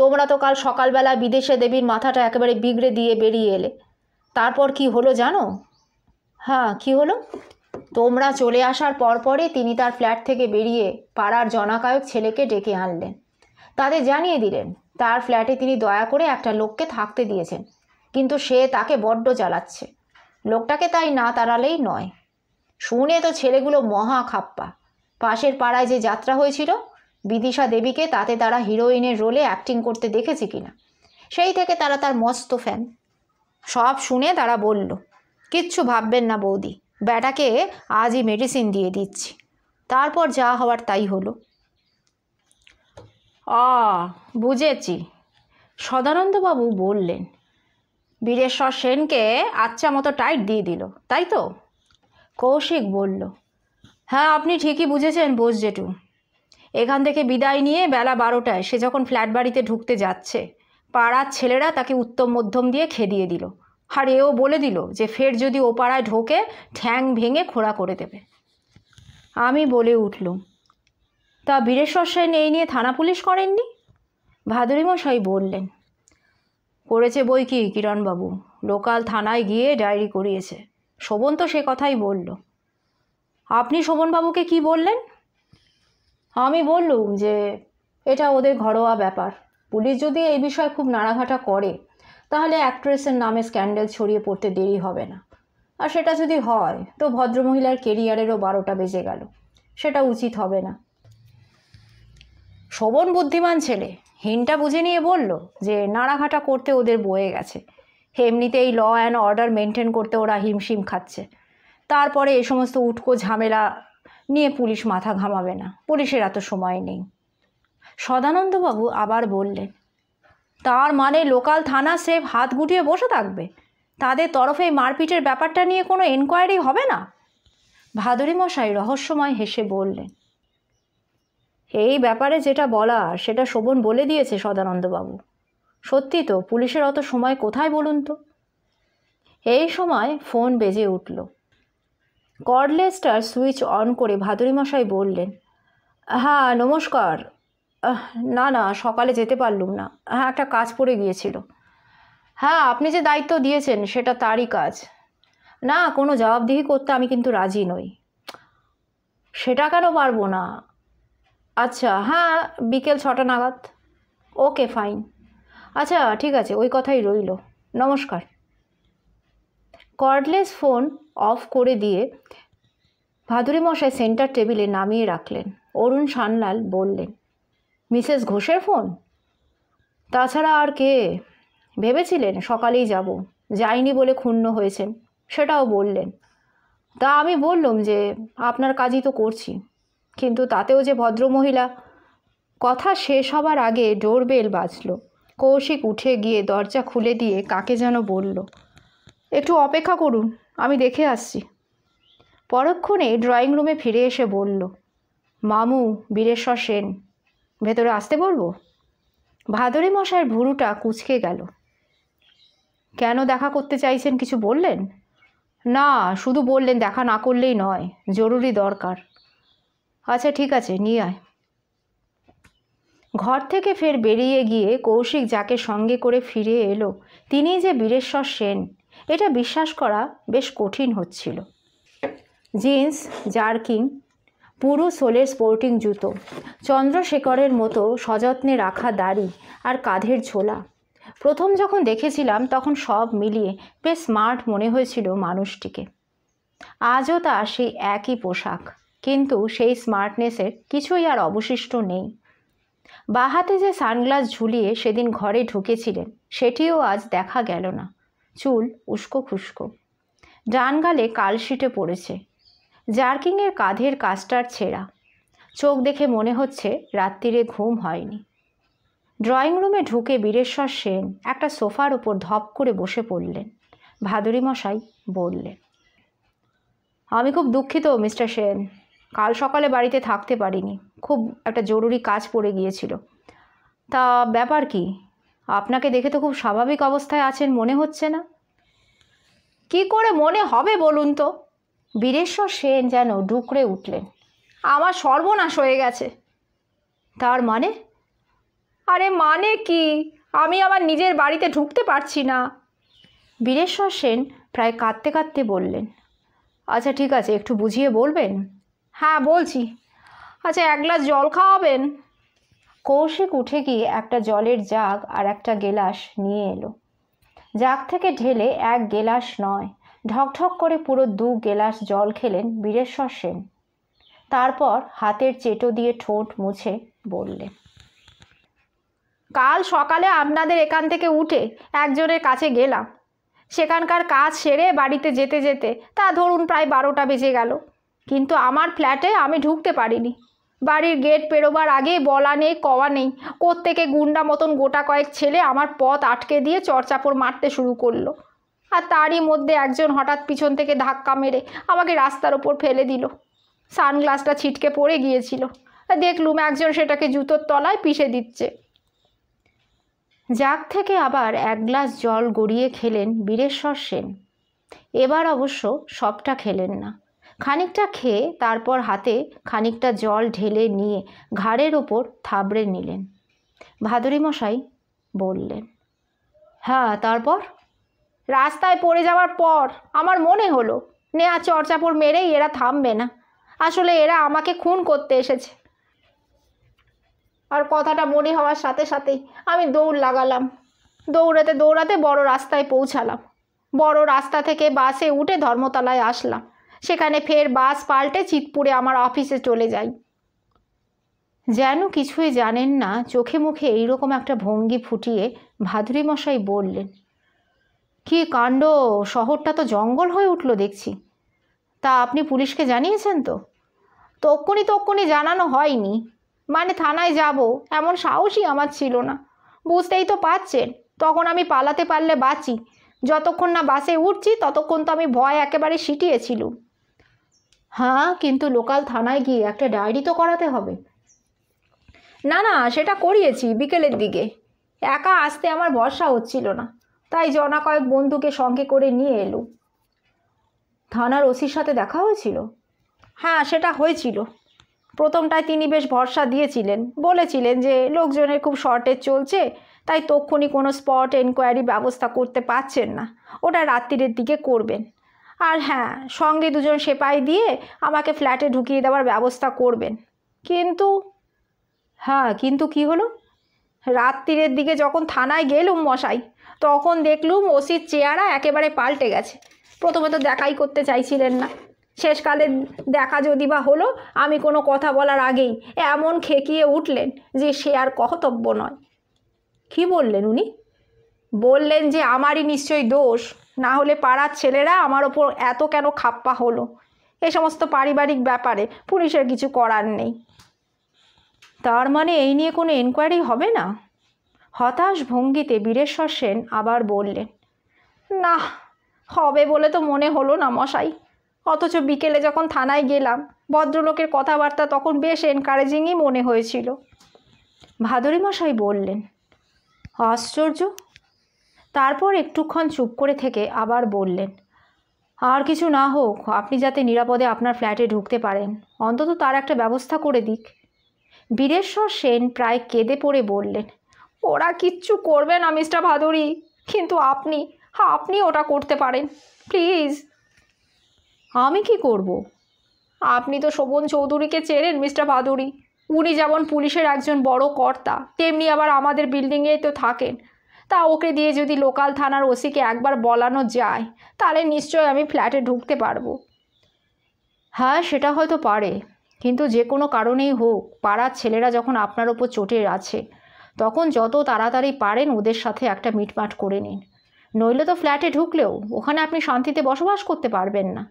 তোমরা তো কাল সকালবেলা বিদেশে দেবীর মাথাটা একেবারে বিগড়ে দিয়ে বেরিয়ে এলে তারপর কি হলো জানো হ্যাঁ কি হলো তোমরা চলে আসার পরপরে তিনি তার ফ্ল্যাট থেকে বেরিয়ে পাড়ার জনাকায়ক ছেলেকে ডেকে আনলেন তাদের জানিয়ে দিলেন তার ফ্ল্যাটে তিনি দয়া করে একটা লোককে থাকতে দিয়েছেন কিন্তু সে তাকে বড্ড জ্বালাচ্ছে লোকটাকে তাই না তাড়ালেই নয় শুনে তো ছেলেগুলো মহা খাপ্পা পাশের পাড়ায় যে যাত্রা হয়েছিল বিদিশা দেবীকে তাতে তারা হিরোইনের রোলে অ্যাক্টিং করতে দেখেছে কিনা সেই থেকে তারা তার মস্ত ফ্যান সব শুনে তারা বলল কিচ্ছু ভাববেন না বৌদি ব্যাটাকে আজই মেডিসিন দিয়ে দিচ্ছি তারপর যা হওয়ার তাই হলো আ বুঝেছি সদানন্দবাবু বললেন বীরেশ্বর সেনকে আচ্ছা মতো টাইট দিয়ে দিল তাই তো কৌশিক বলল হ্যাঁ আপনি ঠিকই বুঝেছেন বোস জেঠু এখান থেকে বিদায় নিয়ে বেলা বারোটায় সে যখন ফ্ল্যাট বাড়িতে ঢুকতে যাচ্ছে পাড়ার ছেলেরা তাকে উত্তম মধ্যম দিয়ে খেদিয়ে দিল আর এও বলে দিল যে ফের যদি ও পাড়ায় ঢোকে ঠ্যাং ভেঙে খোড়া করে দেবে আমি বলে উঠলুম তা বীরেশ্বর সেন এই নিয়ে থানা পুলিশ করেননি ভাদুরীমশাই বললেন করেছে বই কি কিরণবাবু লোকাল থানায় গিয়ে ডায়েরি করিয়েছে শোভন তো সে কথাই বলল আপনি শোভনবাবুকে কি বললেন আমি বললুম যে এটা ওদের ঘরোয়া ব্যাপার পুলিশ যদি এই বিষয়ে খুব নাড়াঘাটা করে তাহলে অ্যাক্ট্রেসের নামে স্ক্যান্ডেল ছড়িয়ে পড়তে দেরি হবে না আর সেটা যদি হয় তো ভদ্রমহিলার কেরিয়ারেরও বারোটা বেজে গেল সেটা উচিত হবে না শোভন বুদ্ধিমান ছেলে হিনটা বুঝে নিয়ে বলল যে নাড়াঘাটা করতে ওদের বয়ে গেছে এমনিতে এই ল অ্যান্ড অর্ডার মেনটেন করতে ওরা হিমশিম খাচ্ছে তারপরে এ সমস্ত উটকো ঝামেলা নিয়ে পুলিশ মাথা ঘামাবে না পুলিশের এত সময় নেই সদানন্দবাবু আবার বললেন তার মানে লোকাল থানা সেফ হাত গুটিয়ে বসে থাকবে তাদের তরফে মারপিটের ব্যাপারটা নিয়ে কোনো এনকোয়ারি হবে না ভাদুরী মশাই রহস্যময় হেসে বললেন এই ব্যাপারে যেটা বলার সেটা শোভন বলে দিয়েছে সদানন্দবাবু সত্যি তো পুলিশের অত সময় কোথায় বলুন তো এই সময় ফোন বেজে উঠল কর্ডলেসটার সুইচ অন করে ভাদুরী মশাই বললেন হ্যাঁ নমস্কার না না সকালে যেতে পারলুম না হ্যাঁ একটা কাজ পড়ে গিয়েছিল হ্যাঁ আপনি যে দায়িত্ব দিয়েছেন সেটা তারই কাজ না কোনো জবাবদিহি করতে আমি কিন্তু রাজি নই সেটা কেন পারবো না আচ্ছা হ্যাঁ বিকেল ছটা নাগাদ ওকে ফাইন আচ্ছা ঠিক আছে ওই কথাই রইল নমস্কার কর্ডলেস ফোন অফ করে দিয়ে ভাদুরী মশাই সেন্টার টেবিলে নামিয়ে রাখলেন অরুণ সানলাল বললেন মিসেস ঘোষের ফোন তাছাড়া আর কে ভেবেছিলেন সকালেই যাব যাইনি বলে ক্ষুণ্ণ হয়েছেন সেটাও বললেন তা আমি বললাম যে আপনার কাজই তো করছি কিন্তু তাতেও যে ভদ্রমহিলা কথা শেষ হবার আগে ডোরবেল বাজলো কৌশিক উঠে গিয়ে দরজা খুলে দিয়ে কাকে যেন বলল একটু অপেক্ষা করুন আমি দেখে আসছি পরক্ষণে ড্রয়িং রুমে ফিরে এসে বলল মামু বীরেশ্বর সেন ভেতরে আসতে বলবো ভাদরে মশায়ের ভুরুটা কুচকে গেল কেন দেখা করতে চাইছেন কিছু বললেন না শুধু বললেন দেখা না করলেই নয় জরুরি দরকার আচ্ছা ঠিক আছে নিয়ে আয় ঘর থেকে ফের বেরিয়ে গিয়ে কৌশিক যাকে সঙ্গে করে ফিরে এলো তিনি যে বীরেশ্বর সেন এটা বিশ্বাস করা বেশ কঠিন হচ্ছিল জিন্স জার্কিং পুরু সোলের স্পোর্টিং জুতো চন্দ্রশেখরের মতো সযত্নে রাখা দাড়ি আর কাঁধের ঝোলা প্রথম যখন দেখেছিলাম তখন সব মিলিয়ে বেশ স্মার্ট মনে হয়েছিল মানুষটিকে আজও তা সেই একই পোশাক কিন্তু সেই স্মার্টনেসের কিছুই আর অবশিষ্ট নেই বাহাতে হাতে যে সানগ্লাস ঝুলিয়ে সেদিন ঘরে ঢুকেছিলেন সেটিও আজ দেখা গেল না চুল উস্কো খুস্কো ডান গালে কালশিটে পড়েছে জার্কিংয়ের কাঁধের কাস্টার ছেঁড়া চোখ দেখে মনে হচ্ছে রাত্রিরে ঘুম হয়নি ড্রয়িং রুমে ঢুকে বীরেশ্বর সেন একটা সোফার ওপর ধপ করে বসে পড়লেন ভাদুরী মশাই বললেন আমি খুব দুঃখিত মিস্টার সেন কাল সকালে বাড়িতে থাকতে পারিনি খুব একটা জরুরি কাজ পড়ে গিয়েছিল তা ব্যাপার কি আপনাকে দেখে তো খুব স্বাভাবিক অবস্থায় আছেন মনে হচ্ছে না কি করে মনে হবে বলুন তো বীরেশ্বর সেন যেন ডুকরে উঠলেন আমার সর্বনাশ হয়ে গেছে তার মানে আরে মানে কি আমি আমার নিজের বাড়িতে ঢুকতে পারছি না বীরেশ্বর সেন প্রায় কাঁদতে কাঁদতে বললেন আচ্ছা ঠিক আছে একটু বুঝিয়ে বলবেন হ্যাঁ বলছি আচ্ছা এক গ্লাস জল খাওয়াবেন কৌশিক উঠে গিয়ে একটা জলের জাগ আর একটা গেলাস নিয়ে এলো জাগ থেকে ঢেলে এক গেলাস নয় ঢকঢক করে পুরো দু গেলাস জল খেলেন বীরেশ্বর সেন তারপর হাতের চেটো দিয়ে ঠোঁট মুছে বললেন কাল সকালে আপনাদের এখান থেকে উঠে একজনের কাছে গেলাম সেখানকার কাজ সেরে বাড়িতে যেতে যেতে তা ধরুন প্রায় বারোটা বেজে গেল কিন্তু আমার ফ্ল্যাটে আমি ঢুকতে পারিনি বাড়ির গেট পেরোবার আগে বলা নেই কওয়া নেই কোত্থেকে গুন্ডা মতন গোটা কয়েক ছেলে আমার পথ আটকে দিয়ে চরচাপড় মারতে শুরু করলো আর তারই মধ্যে একজন হঠাৎ পিছন থেকে ধাক্কা মেরে আমাকে রাস্তার ওপর ফেলে দিল সানগ্লাসটা ছিটকে পড়ে গিয়েছিল দেখলুম একজন সেটাকে জুতোর তলায় পিষে দিচ্ছে যাক থেকে আবার এক গ্লাস জল গড়িয়ে খেলেন বীরেশ্বর সেন এবার অবশ্য সবটা খেলেন না খানিকটা খেয়ে তারপর হাতে খানিকটা জল ঢেলে নিয়ে ঘাড়ের ওপর থাবড়ে নিলেন ভাদুরী মশাই বললেন হ্যাঁ তারপর রাস্তায় পড়ে যাওয়ার পর আমার মনে হলো নেয়া চর্চাপর মেরেই এরা থামবে না আসলে এরা আমাকে খুন করতে এসেছে আর কথাটা মনে হওয়ার সাথে সাথেই আমি দৌড় লাগালাম দৌড়াতে দৌড়াতে বড় রাস্তায় পৌঁছালাম বড় রাস্তা থেকে বাসে উঠে ধর্মতলায় আসলাম সেখানে ফের বাস পাল্টে চিতপুরে আমার অফিসে চলে যাই যেন কিছুই জানেন না চোখে মুখে এইরকম একটা ভঙ্গি ফুটিয়ে ভাদুরিমশাই বললেন কি কাণ্ড শহরটা তো জঙ্গল হয়ে উঠল দেখছি তা আপনি পুলিশকে জানিয়েছেন তো তক্ষণি তক্ষণি জানানো হয়নি মানে থানায় যাব এমন সাহসই আমার ছিল না বুঝতেই তো পাচ্ছেন তখন আমি পালাতে পারলে বাঁচি যতক্ষণ না বাসে উঠছি ততক্ষণ তো আমি ভয় একেবারে সিটিয়েছিলুম হ্যাঁ কিন্তু লোকাল থানায় গিয়ে একটা ডায়েরি তো করাতে হবে না না সেটা করিয়েছি বিকেলের দিকে একা আসতে আমার ভরসা হচ্ছিল না তাই জনা কয়েক বন্ধুকে সঙ্গে করে নিয়ে এলো থানার ওসির সাথে দেখা হয়েছিল হ্যাঁ সেটা হয়েছিল প্রথমটায় তিনি বেশ ভরসা দিয়েছিলেন বলেছিলেন যে লোকজনের খুব শর্টেজ চলছে তাই তক্ষণি কোনো স্পট এনকোয়ারি ব্যবস্থা করতে পারছেন না ওটা রাত্রির দিকে করবেন আর হ্যাঁ সঙ্গে দুজন সেপাই দিয়ে আমাকে ফ্ল্যাটে ঢুকিয়ে দেওয়ার ব্যবস্থা করবেন কিন্তু হ্যাঁ কিন্তু কি হলো রাত্রিরের দিকে যখন থানায় গেলুম মশাই তখন দেখলুম ওসির চেহারা একেবারে পাল্টে গেছে প্রথমে তো দেখাই করতে চাইছিলেন না শেষকালে দেখা যদি বা হলো আমি কোনো কথা বলার আগেই এমন খেকিয়ে উঠলেন যে সে আর কর্তব্য নয় কি বললেন উনি বললেন যে আমারই নিশ্চয়ই দোষ না হলে পাড়ার ছেলেরা আমার ওপর এত কেন খাপ্পা হলো এ সমস্ত পারিবারিক ব্যাপারে পুলিশের কিছু করার নেই তার মানে এই নিয়ে কোনো এনকোয়ারি হবে না হতাশ ভঙ্গিতে বীরেশ্বর সেন আবার বললেন না হবে বলে তো মনে হলো না মশাই অথচ বিকেলে যখন থানায় গেলাম ভদ্রলোকের কথাবার্তা তখন বেশ এনকারেজিংই মনে হয়েছিল ভাদুরী মশাই বললেন আশ্চর্য তারপর একটুক্ষণ চুপ করে থেকে আবার বললেন আর কিছু না হোক আপনি যাতে নিরাপদে আপনার ফ্ল্যাটে ঢুকতে পারেন অন্তত তার একটা ব্যবস্থা করে দিক বীরেশ্বর সেন প্রায় কেঁদে পড়ে বললেন ওরা কিচ্ছু করবে না মিস্টার ভাদুরি কিন্তু আপনি আপনি ওটা করতে পারেন প্লিজ আমি কি করব। আপনি তো শোভন চৌধুরীকে চেনেন মিস্টার ভাদুরি উনি যেমন পুলিশের একজন বড় কর্তা তেমনি আবার আমাদের বিল্ডিংয়েই তো থাকেন তা ওকে দিয়ে যদি লোকাল থানার ওসিকে একবার বলানো যায় তাহলে নিশ্চয় আমি ফ্ল্যাটে ঢুকতে পারবো হ্যাঁ সেটা হয়তো পারে কিন্তু যে কোনো কারণেই হোক পাড়ার ছেলেরা যখন আপনার ওপর চটে আছে তখন যত তাড়াতাড়ি পারেন ওদের সাথে একটা মিটমাট করে নিন নইলে তো ফ্ল্যাটে ঢুকলেও ওখানে আপনি শান্তিতে বসবাস করতে পারবেন না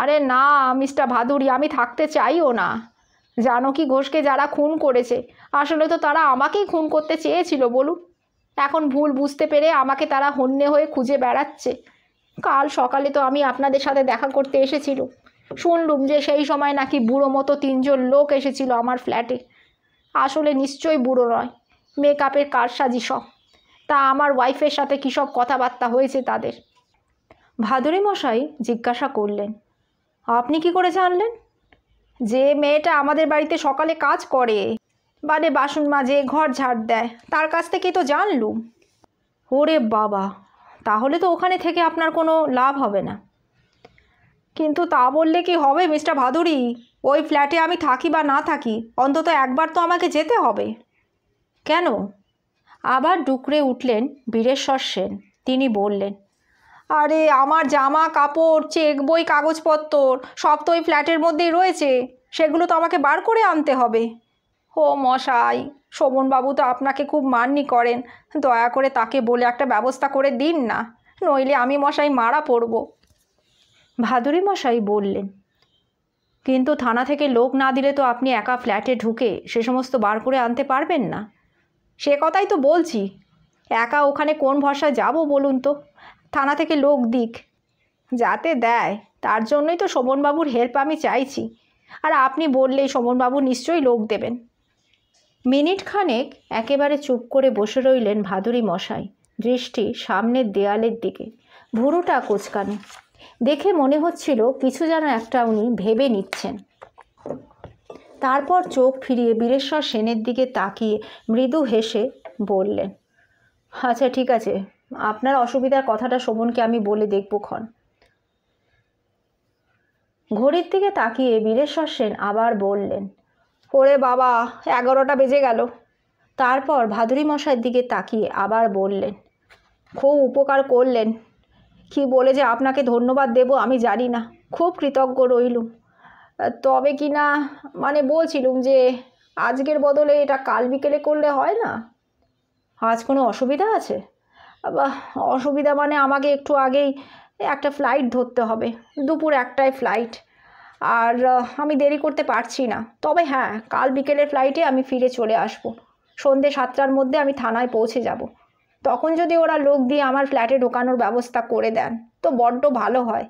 আরে না মিস্টার ভাদুরি আমি থাকতে চাইও না জানো কি ঘোষকে যারা খুন করেছে আসলে তো তারা আমাকেই খুন করতে চেয়েছিল বলুন এখন ভুল বুঝতে পেরে আমাকে তারা হন্যে হয়ে খুঁজে বেড়াচ্ছে কাল সকালে তো আমি আপনাদের সাথে দেখা করতে এসেছিল শুনলুম যে সেই সময় নাকি বুড়ো মতো তিনজন লোক এসেছিল আমার ফ্ল্যাটে আসলে নিশ্চয়ই বুড়ো নয় মেকআপের কারসাজি সব তা আমার ওয়াইফের সাথে কী সব কথাবার্তা হয়েছে তাদের ভাদুরী মশাই জিজ্ঞাসা করলেন আপনি কি করে জানলেন যে মেয়েটা আমাদের বাড়িতে সকালে কাজ করে বাদে বাসন মাজে ঘর ঝাড় দেয় তার কাছ থেকে তো জানলুম ওরে বাবা তাহলে তো ওখানে থেকে আপনার কোনো লাভ হবে না কিন্তু তা বললে কি হবে মিস্টার ভাদুরি ওই ফ্ল্যাটে আমি থাকি বা না থাকি অন্তত একবার তো আমাকে যেতে হবে কেন আবার ডুকরে উঠলেন বীরেশ্বর সেন তিনি বললেন আরে আমার জামা কাপড় চেক বই কাগজপত্র সব তো ওই ফ্ল্যাটের মধ্যেই রয়েছে সেগুলো তো আমাকে বার করে আনতে হবে ও মশাই শোভনবাবু তো আপনাকে খুব মাননি করেন দয়া করে তাকে বলে একটা ব্যবস্থা করে দিন না নইলে আমি মশাই মারা পড়ব ভাদুরী মশাই বললেন কিন্তু থানা থেকে লোক না দিলে তো আপনি একা ফ্ল্যাটে ঢুকে সে সমস্ত বার করে আনতে পারবেন না সে কথাই তো বলছি একা ওখানে কোন ভরসায় যাব বলুন তো থানা থেকে লোক দিক যাতে দেয় তার জন্যই তো শোভনবাবুর হেল্প আমি চাইছি আর আপনি বললেই শোভনবাবু নিশ্চয়ই লোক দেবেন মিনিট খানেক একেবারে চুপ করে বসে রইলেন ভাদুরী মশাই দৃষ্টি সামনের দেয়ালের দিকে ভুরুটা কোচকানে দেখে মনে হচ্ছিল কিছু যেন একটা উনি ভেবে নিচ্ছেন তারপর চোখ ফিরিয়ে বীরেশ্বর সেনের দিকে তাকিয়ে মৃদু হেসে বললেন আচ্ছা ঠিক আছে আপনার অসুবিধার কথাটা শোভনকে আমি বলে দেখব ক্ষণ ঘড়ির দিকে তাকিয়ে বীরেশ্বর সেন আবার বললেন ওরে বাবা এগারোটা বেজে গেল তারপর ভাদুরী মশাইয়ের দিকে তাকিয়ে আবার বললেন খুব উপকার করলেন কি বলে যে আপনাকে ধন্যবাদ দেব আমি জানি না খুব কৃতজ্ঞ রইলুম তবে কি না মানে বলছিলুম যে আজকের বদলে এটা কাল বিকেলে করলে হয় না আজ কোনো অসুবিধা আছে অসুবিধা মানে আমাকে একটু আগেই একটা ফ্লাইট ধরতে হবে দুপুর একটায় ফ্লাইট আর আমি দেরি করতে পারছি না তবে হ্যাঁ কাল বিকেলের ফ্লাইটে আমি ফিরে চলে আসব সন্ধে সাতটার মধ্যে আমি থানায় পৌঁছে যাব তখন যদি ওরা লোক দিয়ে আমার ফ্ল্যাটে ঢোকানোর ব্যবস্থা করে দেন তো বড্ড ভালো হয়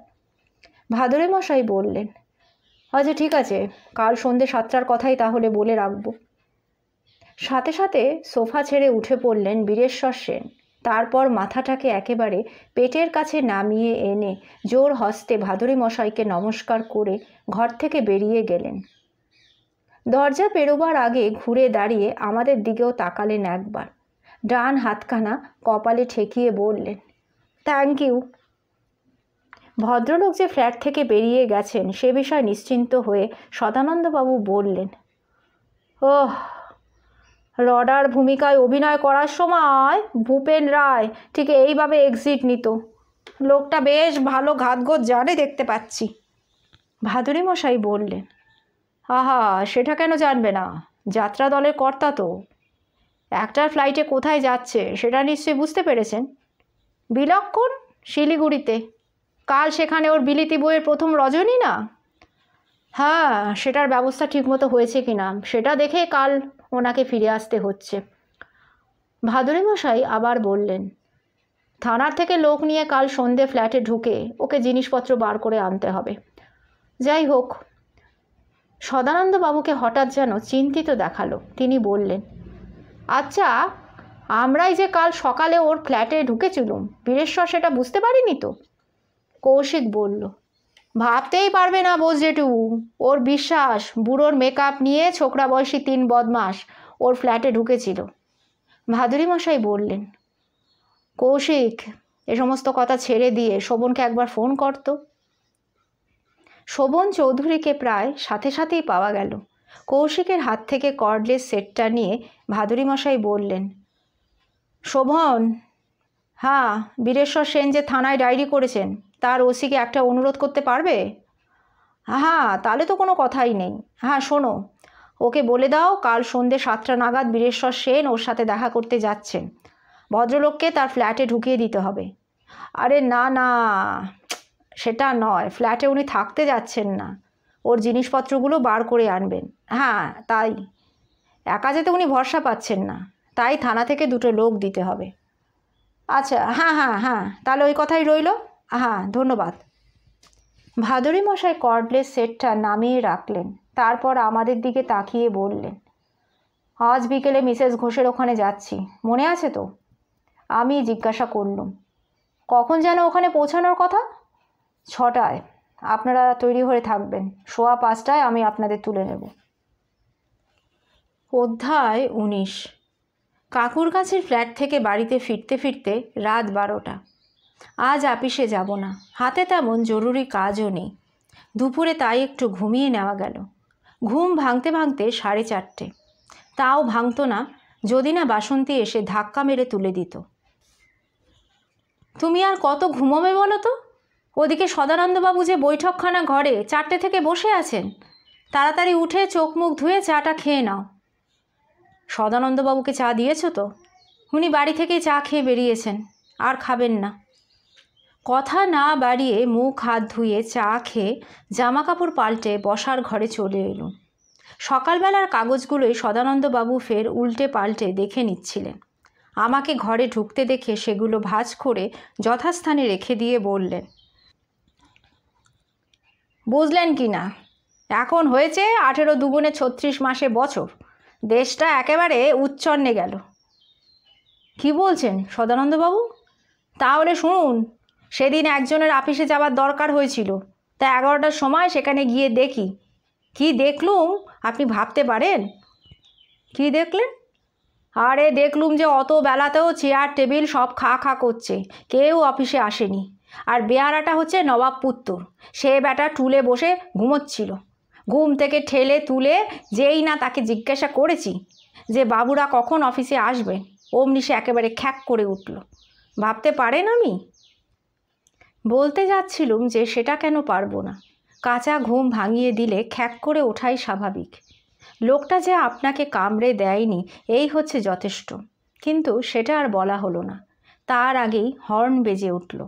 ভাদুরে মশাই বললেন আচ্ছা ঠিক আছে কাল সন্ধে সাতটার কথাই তাহলে বলে রাখবো সাথে সাথে সোফা ছেড়ে উঠে পড়লেন বীরেশ্বর সেন তারপর মাথাটাকে একেবারে পেটের কাছে নামিয়ে এনে জোর হস্তে ভাদুরী মশাইকে নমস্কার করে ঘর থেকে বেরিয়ে গেলেন দরজা পেরোবার আগে ঘুরে দাঁড়িয়ে আমাদের দিকেও তাকালেন একবার ডান হাতখানা কপালে ঠেকিয়ে বললেন থ্যাংক ইউ ভদ্রলোক যে ফ্ল্যাট থেকে বেরিয়ে গেছেন সে বিষয়ে নিশ্চিন্ত হয়ে সদানন্দবাবু বললেন ওহ রডার ভূমিকায় অভিনয় করার সময় ভূপেন রায় ঠিক এইভাবে এক্সিট নিত লোকটা বেশ ভালো ঘাতগোত জানে দেখতে পাচ্ছি ভাদুরী মশাই বললেন আহা সেটা কেন জানবে না যাত্রা দলের কর্তা তো একটার ফ্লাইটে কোথায় যাচ্ছে সেটা নিশ্চয়ই বুঝতে পেরেছেন বিলক্ষণ শিলিগুড়িতে কাল সেখানে ওর বিলিতি বইয়ের প্রথম রজনী না হ্যাঁ সেটার ব্যবস্থা ঠিকমতো হয়েছে কি না সেটা দেখে কাল ওনাকে ফিরে আসতে হচ্ছে ভাদুরী মশাই আবার বললেন থানার থেকে লোক নিয়ে কাল সন্ধে ফ্ল্যাটে ঢুকে ওকে জিনিসপত্র বার করে আনতে হবে যাই হোক সদানন্দবাবুকে হঠাৎ যেন চিন্তিত দেখালো তিনি বললেন আচ্ছা আমরাই যে কাল সকালে ওর ফ্ল্যাটে ঢুকেছিলুম বীরেশ্বর সেটা বুঝতে পারিনি তো কৌশিক বলল ভাবতেই পারবে না বোঝেটু ওর বিশ্বাস বুড়োর মেকআপ নিয়ে ছোকরা বয়সী তিন বদমাস ওর ফ্ল্যাটে ঢুকেছিল ভাদুরী মশাই বললেন কৌশিক এ সমস্ত কথা ছেড়ে দিয়ে শোভনকে একবার ফোন করত শোভন চৌধুরীকে প্রায় সাথে সাথেই পাওয়া গেল কৌশিকের হাত থেকে কর্ডলেস সেটটা নিয়ে ভাদুরী মশাই বললেন শোভন হ্যাঁ বীরেশ্বর সেন যে থানায় ডায়েরি করেছেন তার ওসিকে একটা অনুরোধ করতে পারবে হ্যাঁ তাহলে তো কোনো কথাই নেই হ্যাঁ শোনো ওকে বলে দাও কাল সন্ধে সাতটা নাগাদ বীরেশ্বর সেন ওর সাথে দেখা করতে যাচ্ছেন ভদ্রলোককে তার ফ্ল্যাটে ঢুকিয়ে দিতে হবে আরে না না সেটা নয় ফ্ল্যাটে উনি থাকতে যাচ্ছেন না ওর জিনিসপত্রগুলো বার করে আনবেন হ্যাঁ তাই একা যেতে উনি ভরসা পাচ্ছেন না তাই থানা থেকে দুটো লোক দিতে হবে আচ্ছা হ্যাঁ হ্যাঁ হ্যাঁ তাহলে ওই কথাই রইল হ্যাঁ ধন্যবাদ ভাদরী মশাই কর্ডলেস সেটটা নামিয়ে রাখলেন তারপর আমাদের দিকে তাকিয়ে বললেন আজ বিকেলে মিসেস ঘোষের ওখানে যাচ্ছি মনে আছে তো আমি জিজ্ঞাসা করলুম কখন যেন ওখানে পৌঁছানোর কথা ছটায় আপনারা তৈরি হয়ে থাকবেন সোয়া পাঁচটায় আমি আপনাদের তুলে নেব অধ্যায় উনিশ কাকুর গাছের ফ্ল্যাট থেকে বাড়িতে ফিরতে ফিরতে রাত বারোটা আজ আপিসে যাব না হাতে তেমন জরুরি কাজও নেই দুপুরে তাই একটু ঘুমিয়ে নেওয়া গেল ঘুম ভাঙতে ভাঙতে সাড়ে চারটে তাও ভাঙত না যদি না বাসন্তী এসে ধাক্কা মেরে তুলে দিত তুমি আর কত ঘুমোবে বলো তো ওদিকে সদানন্দবাবু যে বৈঠকখানা ঘরে চারটে থেকে বসে আছেন তাড়াতাড়ি উঠে চোখ মুখ ধুয়ে চাটা খেয়ে নাও সদানন্দবাবুকে চা দিয়েছ তো উনি বাড়ি থেকেই চা খেয়ে বেরিয়েছেন আর খাবেন না কথা না বাড়িয়ে মুখ হাত ধুয়ে চা খেয়ে জামা কাপড় পাল্টে বসার ঘরে চলে এলুম সকালবেলার কাগজগুলোই সদানন্দবাবু ফের উল্টে পাল্টে দেখে নিচ্ছিলেন আমাকে ঘরে ঢুকতে দেখে সেগুলো ভাজ করে যথাস্থানে রেখে দিয়ে বললেন বুঝলেন কি না এখন হয়েছে আঠেরো দুগুণে ছত্রিশ মাসে বছর দেশটা একেবারে উচ্ছন্নে গেল কি বলছেন সদানন্দবাবু তাহলে শুনুন সেদিন একজনের আপিসে যাওয়ার দরকার হয়েছিল তা এগারোটার সময় সেখানে গিয়ে দেখি কি দেখলুম আপনি ভাবতে পারেন কি দেখলেন আরে দেখলুম যে অত বেলাতেও চেয়ার টেবিল সব খা খা করছে কেউ অফিসে আসেনি আর বেয়ারাটা হচ্ছে নবাব পুত্তর সে বেটা টুলে বসে ঘুমোচ্ছিল ঘুম থেকে ঠেলে তুলে যেই না তাকে জিজ্ঞাসা করেছি যে বাবুরা কখন অফিসে আসবেন অমনি সে একেবারে খ্যাক করে উঠল ভাবতে পারেন আমি বলতে যাচ্ছিলুম যে সেটা কেন পারবো না কাঁচা ঘুম ভাঙিয়ে দিলে খ্যাক করে ওঠাই স্বাভাবিক লোকটা যে আপনাকে কামড়ে দেয়নি এই হচ্ছে যথেষ্ট কিন্তু সেটা আর বলা হলো না তার আগেই হর্ন বেজে উঠল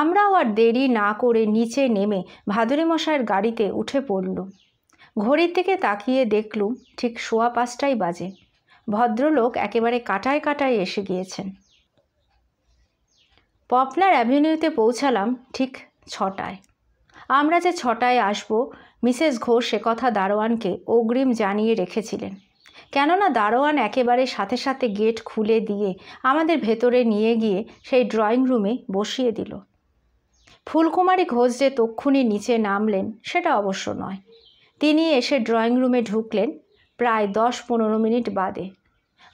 আমরাও আর দেরি না করে নিচে নেমে ভাদুরী মশাইয়ের গাড়িতে উঠে পড়ল ঘড়ির দিকে তাকিয়ে দেখলুম ঠিক শোয়া পাঁচটাই বাজে ভদ্রলোক একেবারে কাটায় কাটায় এসে গিয়েছেন পপলার অ্যাভিনিউতে পৌঁছালাম ঠিক ছটায় আমরা যে ছটায় আসব মিসেস ঘোষ সে কথা দারোয়ানকে অগ্রিম জানিয়ে রেখেছিলেন কেননা দারোয়ান একেবারে সাথে সাথে গেট খুলে দিয়ে আমাদের ভেতরে নিয়ে গিয়ে সেই ড্রয়িং রুমে বসিয়ে দিল ফুলকুমারী ঘোষ যে তক্ষুনি নিচে নামলেন সেটা অবশ্য নয় তিনি এসে ড্রয়িং রুমে ঢুকলেন প্রায় দশ পনেরো মিনিট বাদে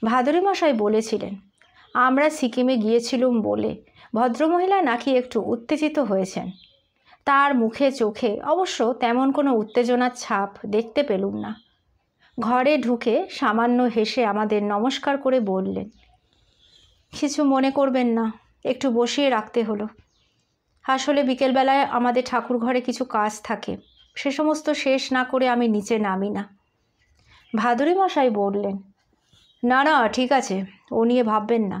ভাদরী মশাই বলেছিলেন আমরা সিকিমে গিয়েছিলাম বলে ভদ্রমহিলা নাকি একটু উত্তেজিত হয়েছেন তার মুখে চোখে অবশ্য তেমন কোনো উত্তেজনার ছাপ দেখতে পেলুম না ঘরে ঢুকে সামান্য হেসে আমাদের নমস্কার করে বললেন কিছু মনে করবেন না একটু বসিয়ে রাখতে হলো আসলে বিকেলবেলায় আমাদের ঠাকুর ঘরে কিছু কাজ থাকে সে সমস্ত শেষ না করে আমি নিচে নামি না ভাদুরী মশাই বললেন না না ঠিক আছে ও নিয়ে ভাববেন না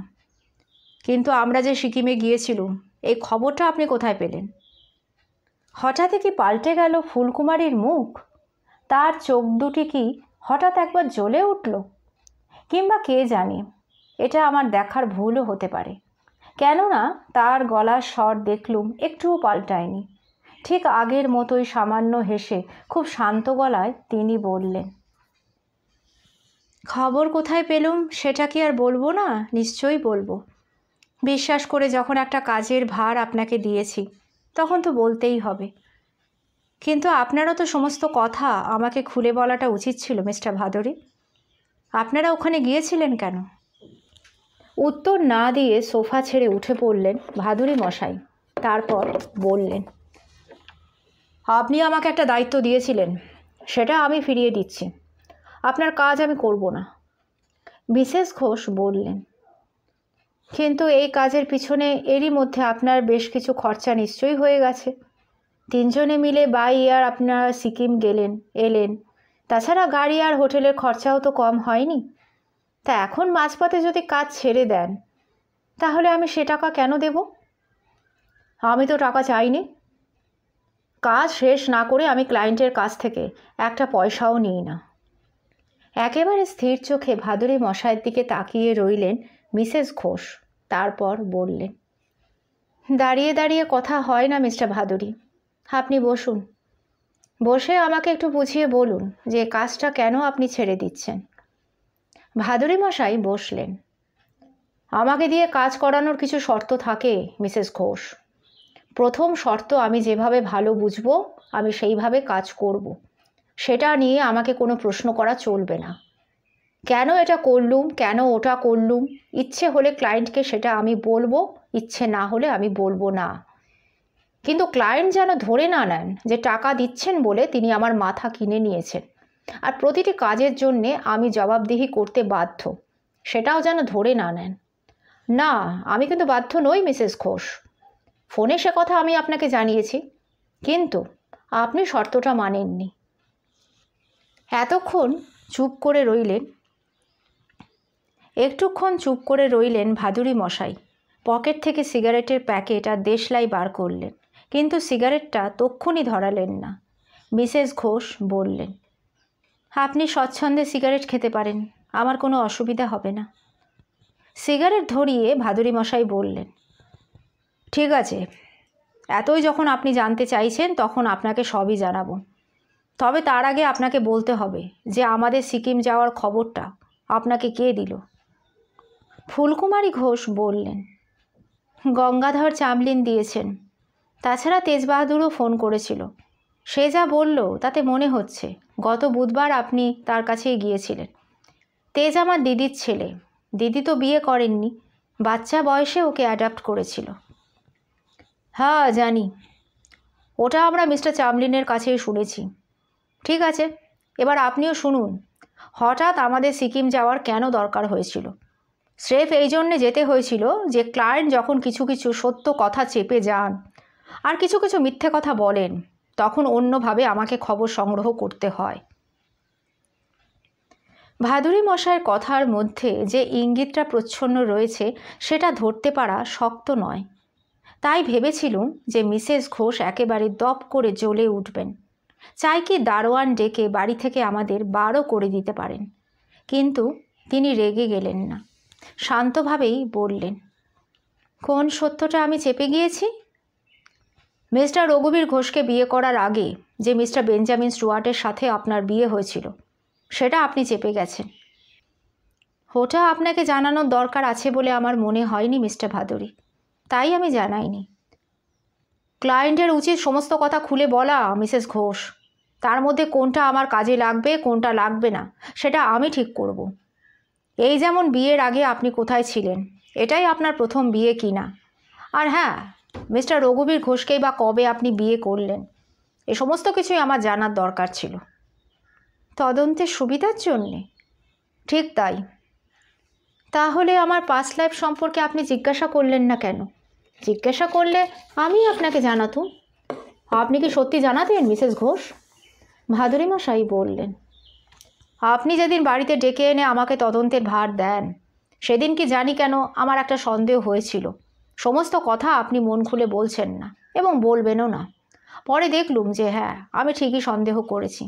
কিন্তু আমরা যে সিকিমে গিয়েছিলুম এই খবরটা আপনি কোথায় পেলেন হঠাৎ কি পাল্টে গেল ফুলকুমারীর মুখ তার চোখ দুটি কি হঠাৎ একবার জ্বলে উঠল কিংবা কে জানে এটা আমার দেখার ভুলও হতে পারে কেননা তার গলার স্বর দেখলুম একটুও পাল্টায়নি ঠিক আগের মতোই সামান্য হেসে খুব শান্ত গলায় তিনি বললেন খবর কোথায় পেলুম সেটা কি আর বলবো না নিশ্চয়ই বলবো বিশ্বাস করে যখন একটা কাজের ভার আপনাকে দিয়েছি তখন তো বলতেই হবে কিন্তু আপনারও তো সমস্ত কথা আমাকে খুলে বলাটা উচিত ছিল মিস্টার ভাদরি আপনারা ওখানে গিয়েছিলেন কেন উত্তর না দিয়ে সোফা ছেড়ে উঠে পড়লেন ভাদুরি মশাই তারপর বললেন আপনি আমাকে একটা দায়িত্ব দিয়েছিলেন সেটা আমি ফিরিয়ে দিচ্ছি আপনার কাজ আমি করব না বিশেষ ঘোষ বললেন কিন্তু এই কাজের পিছনে এরই মধ্যে আপনার বেশ কিছু খরচা নিশ্চয়ই হয়ে গেছে তিনজনে মিলে বাই ইয়ার আপনারা সিকিম গেলেন এলেন তাছাড়া গাড়ি আর হোটেলের খরচাও তো কম হয়নি তা এখন মাঝপথে যদি কাজ ছেড়ে দেন তাহলে আমি সে টাকা কেন দেব আমি তো টাকা চাইনি কাজ শেষ না করে আমি ক্লায়েন্টের কাছ থেকে একটা পয়সাও নিই না একেবারে স্থির চোখে ভাদুরী মশাইয়ের দিকে তাকিয়ে রইলেন মিসেস ঘোষ তারপর বললেন দাঁড়িয়ে দাঁড়িয়ে কথা হয় না মিস্টার ভাদুরী আপনি বসুন বসে আমাকে একটু বুঝিয়ে বলুন যে কাজটা কেন আপনি ছেড়ে দিচ্ছেন ভাদুরী মশাই বসলেন আমাকে দিয়ে কাজ করানোর কিছু শর্ত থাকে মিসেস ঘোষ প্রথম শর্ত আমি যেভাবে ভালো বুঝবো আমি সেইভাবে কাজ করব। সেটা নিয়ে আমাকে কোনো প্রশ্ন করা চলবে না কেন এটা করলুম কেন ওটা করলুম ইচ্ছে হলে ক্লায়েন্টকে সেটা আমি বলবো ইচ্ছে না হলে আমি বলবো না কিন্তু ক্লায়েন্ট যেন ধরে না নেন যে টাকা দিচ্ছেন বলে তিনি আমার মাথা কিনে নিয়েছেন আর প্রতিটি কাজের জন্যে আমি জবাবদিহি করতে বাধ্য সেটাও যেন ধরে না নেন না আমি কিন্তু বাধ্য নই মিসেস ঘোষ ফোনে সে কথা আমি আপনাকে জানিয়েছি কিন্তু আপনি শর্তটা মানেননি এতক্ষণ চুপ করে রইলেন একটুক্ষণ চুপ করে রইলেন ভাদুরি মশাই পকেট থেকে সিগারেটের প্যাকেট আর দেশলাই বার করলেন কিন্তু সিগারেটটা তক্ষুনি ধরালেন না মিসেস ঘোষ বললেন আপনি স্বচ্ছন্দে সিগারেট খেতে পারেন আমার কোনো অসুবিধা হবে না সিগারেট ধরিয়ে ভাদুরি মশাই বললেন ঠিক আছে এতই যখন আপনি জানতে চাইছেন তখন আপনাকে সবই জানাবো তবে তার আগে আপনাকে বলতে হবে যে আমাদের সিকিম যাওয়ার খবরটা আপনাকে কে দিল ফুলকুমারী ঘোষ বললেন গঙ্গাধর চামলিন দিয়েছেন তাছাড়া তেজবাহাদুরও ফোন করেছিল সে যা বলল তাতে মনে হচ্ছে গত বুধবার আপনি তার কাছেই গিয়েছিলেন তেজ আমার দিদির ছেলে দিদি তো বিয়ে করেননি বাচ্চা বয়সে ওকে অ্যাডাপ্ট করেছিল হ্যাঁ জানি ওটা আমরা মিস্টার চামলিনের কাছেই শুনেছি ঠিক আছে এবার আপনিও শুনুন হঠাৎ আমাদের সিকিম যাওয়ার কেন দরকার হয়েছিল স্রেফ এই জন্যে যেতে হয়েছিল যে ক্লায়েন্ট যখন কিছু কিছু সত্য কথা চেপে যান আর কিছু কিছু মিথ্যে কথা বলেন তখন অন্যভাবে আমাকে খবর সংগ্রহ করতে হয় ভাদুরী মশায়ের কথার মধ্যে যে ইঙ্গিতটা প্রচ্ছন্ন রয়েছে সেটা ধরতে পারা শক্ত নয় তাই ভেবেছিলুম যে মিসেস ঘোষ একেবারে দপ করে জ্বলে উঠবেন চাই কি দারোয়ান ডেকে বাড়ি থেকে আমাদের বারও করে দিতে পারেন কিন্তু তিনি রেগে গেলেন না শান্তভাবেই বললেন কোন সত্যটা আমি চেপে গিয়েছি মিস্টার রঘুবীর ঘোষকে বিয়ে করার আগে যে মিস্টার বেঞ্জামিন স্টুয়ার্টের সাথে আপনার বিয়ে হয়েছিল সেটা আপনি চেপে গেছেন ওটা আপনাকে জানানোর দরকার আছে বলে আমার মনে হয়নি মিস্টার ভাদুরী তাই আমি জানাইনি ক্লায়েন্টের উচিত সমস্ত কথা খুলে বলা মিসেস ঘোষ তার মধ্যে কোনটা আমার কাজে লাগবে কোনটা লাগবে না সেটা আমি ঠিক করবো এই যেমন বিয়ের আগে আপনি কোথায় ছিলেন এটাই আপনার প্রথম বিয়ে কি না আর হ্যাঁ মিস্টার রঘুবীর ঘোষকেই বা কবে আপনি বিয়ে করলেন এ সমস্ত কিছুই আমার জানার দরকার ছিল তদন্তের সুবিধার জন্যে ঠিক তাই তাহলে আমার পাস্ট লাইফ সম্পর্কে আপনি জিজ্ঞাসা করলেন না কেন জিজ্ঞাসা করলে আমি আপনাকে জানাতুম আপনি কি সত্যি জানাতেন মিসেস ঘোষ ভাদুরী মশাই বললেন আপনি যেদিন বাড়িতে ডেকে এনে আমাকে তদন্তের ভার দেন সেদিন কি জানি কেন আমার একটা সন্দেহ হয়েছিল সমস্ত কথা আপনি মন খুলে বলছেন না এবং বলবেনও না পরে দেখলুম যে হ্যাঁ আমি ঠিকই সন্দেহ করেছি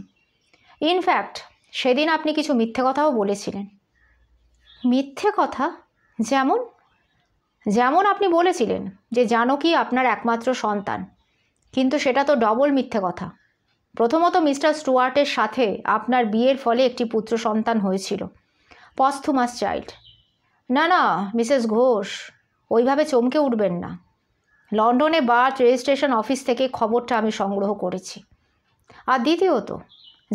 ইনফ্যাক্ট সেদিন আপনি কিছু মিথ্যে কথাও বলেছিলেন মিথ্যে কথা যেমন যেমন আপনি বলেছিলেন যে জানো কি আপনার একমাত্র সন্তান কিন্তু সেটা তো ডবল মিথ্যে কথা প্রথমত মিস্টার স্টুয়ার্টের সাথে আপনার বিয়ের ফলে একটি পুত্র সন্তান হয়েছিল পস্থুমাস চাইল্ড না না মিসেস ঘোষ ওইভাবে চমকে উঠবেন না লন্ডনে বার্থ রেজিস্ট্রেশন অফিস থেকে খবরটা আমি সংগ্রহ করেছি আর দ্বিতীয়ত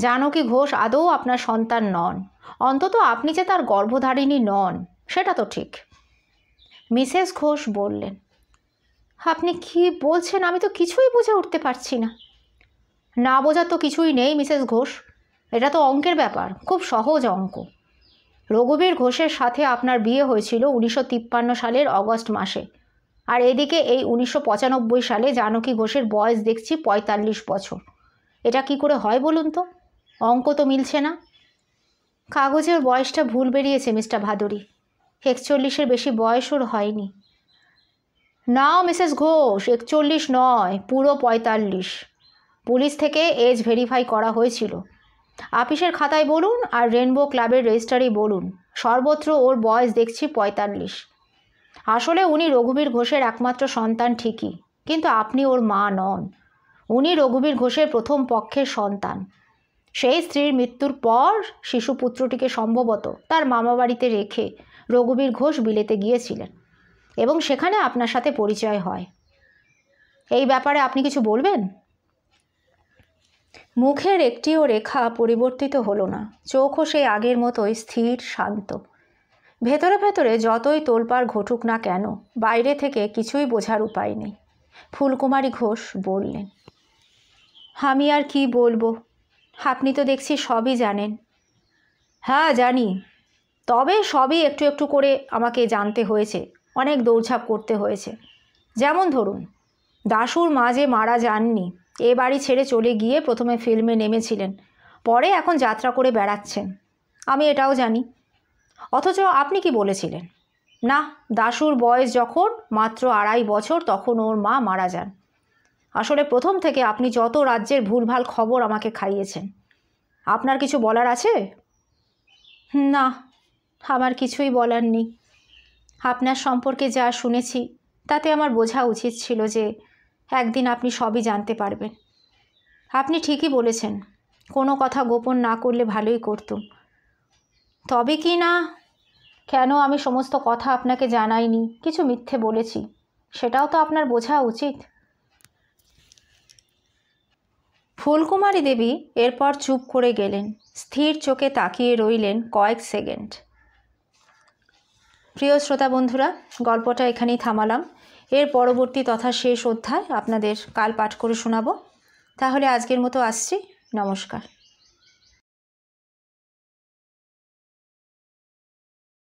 জানকী ঘোষ আদৌ আপনার সন্তান নন অন্তত আপনি যে তার গর্ভধারিণী নন সেটা তো ঠিক মিসেস ঘোষ বললেন আপনি কি বলছেন আমি তো কিছুই বুঝে উঠতে পারছি না না বোঝার তো কিছুই নেই মিসেস ঘোষ এটা তো অঙ্কের ব্যাপার খুব সহজ অঙ্ক রঘুবীর ঘোষের সাথে আপনার বিয়ে হয়েছিল উনিশশো সালের অগস্ট মাসে আর এদিকে এই উনিশশো সালে জানকী ঘোষের বয়স দেখছি ৪৫ বছর এটা কি করে হয় বলুন তো অঙ্ক তো মিলছে না কাগজের বয়সটা ভুল বেরিয়েছে মিস্টার ভাদুরী একচল্লিশের বেশি বয়স ওর হয়নি না মিসেস ঘোষ একচল্লিশ নয় পুরো পঁয়তাল্লিশ পুলিশ থেকে এজ ভেরিফাই করা হয়েছিল আপিসের খাতায় বলুন আর রেনবো ক্লাবের রেজিস্টারে বলুন সর্বত্র ওর বয়স দেখছি পঁয়তাল্লিশ আসলে উনি রঘুবীর ঘোষের একমাত্র সন্তান ঠিকই কিন্তু আপনি ওর মা নন উনি রঘুবীর ঘোষের প্রথম পক্ষের সন্তান সেই স্ত্রীর মৃত্যুর পর শিশু পুত্রটিকে সম্ভবত তার মামাবাড়িতে রেখে রঘুবীর ঘোষ বিলেতে গিয়েছিলেন এবং সেখানে আপনার সাথে পরিচয় হয় এই ব্যাপারে আপনি কিছু বলবেন মুখের একটিও রেখা পরিবর্তিত হলো না চোখও সেই আগের মতোই স্থির শান্ত ভেতরে ভেতরে যতই তোলপাড় ঘটুক না কেন বাইরে থেকে কিছুই বোঝার উপায় নেই ফুলকুমারী ঘোষ বললেন আমি আর কি বলবো আপনি তো দেখছি সবই জানেন হ্যাঁ জানি তবে সবই একটু একটু করে আমাকে জানতে হয়েছে অনেক দৌড়ছাপ করতে হয়েছে যেমন ধরুন দাসুর মা যে মারা যাননি এ বাড়ি ছেড়ে চলে গিয়ে প্রথমে ফিল্মে নেমেছিলেন পরে এখন যাত্রা করে বেড়াচ্ছেন আমি এটাও জানি অথচ আপনি কি বলেছিলেন না দাশুর বয়স যখন মাত্র আড়াই বছর তখন ওর মা মারা যান আসলে প্রথম থেকে আপনি যত রাজ্যের ভুলভাল খবর আমাকে খাইয়েছেন আপনার কিছু বলার আছে না আমার কিছুই বলার নেই আপনার সম্পর্কে যা শুনেছি তাতে আমার বোঝা উচিত ছিল যে একদিন আপনি সবই জানতে পারবেন আপনি ঠিকই বলেছেন কোনো কথা গোপন না করলে ভালোই করতুম তবে কি না কেন আমি সমস্ত কথা আপনাকে জানাইনি কিছু মিথ্যে বলেছি সেটাও তো আপনার বোঝা উচিত ফুলকুমারী দেবী এরপর চুপ করে গেলেন স্থির চোখে তাকিয়ে রইলেন কয়েক সেকেন্ড প্রিয় শ্রোতা বন্ধুরা গল্পটা এখানেই থামালাম এর পরবর্তী তথা শেষ অধ্যায় আপনাদের কাল পাঠ করে শোনাব তাহলে আজকের মতো আসছি নমস্কার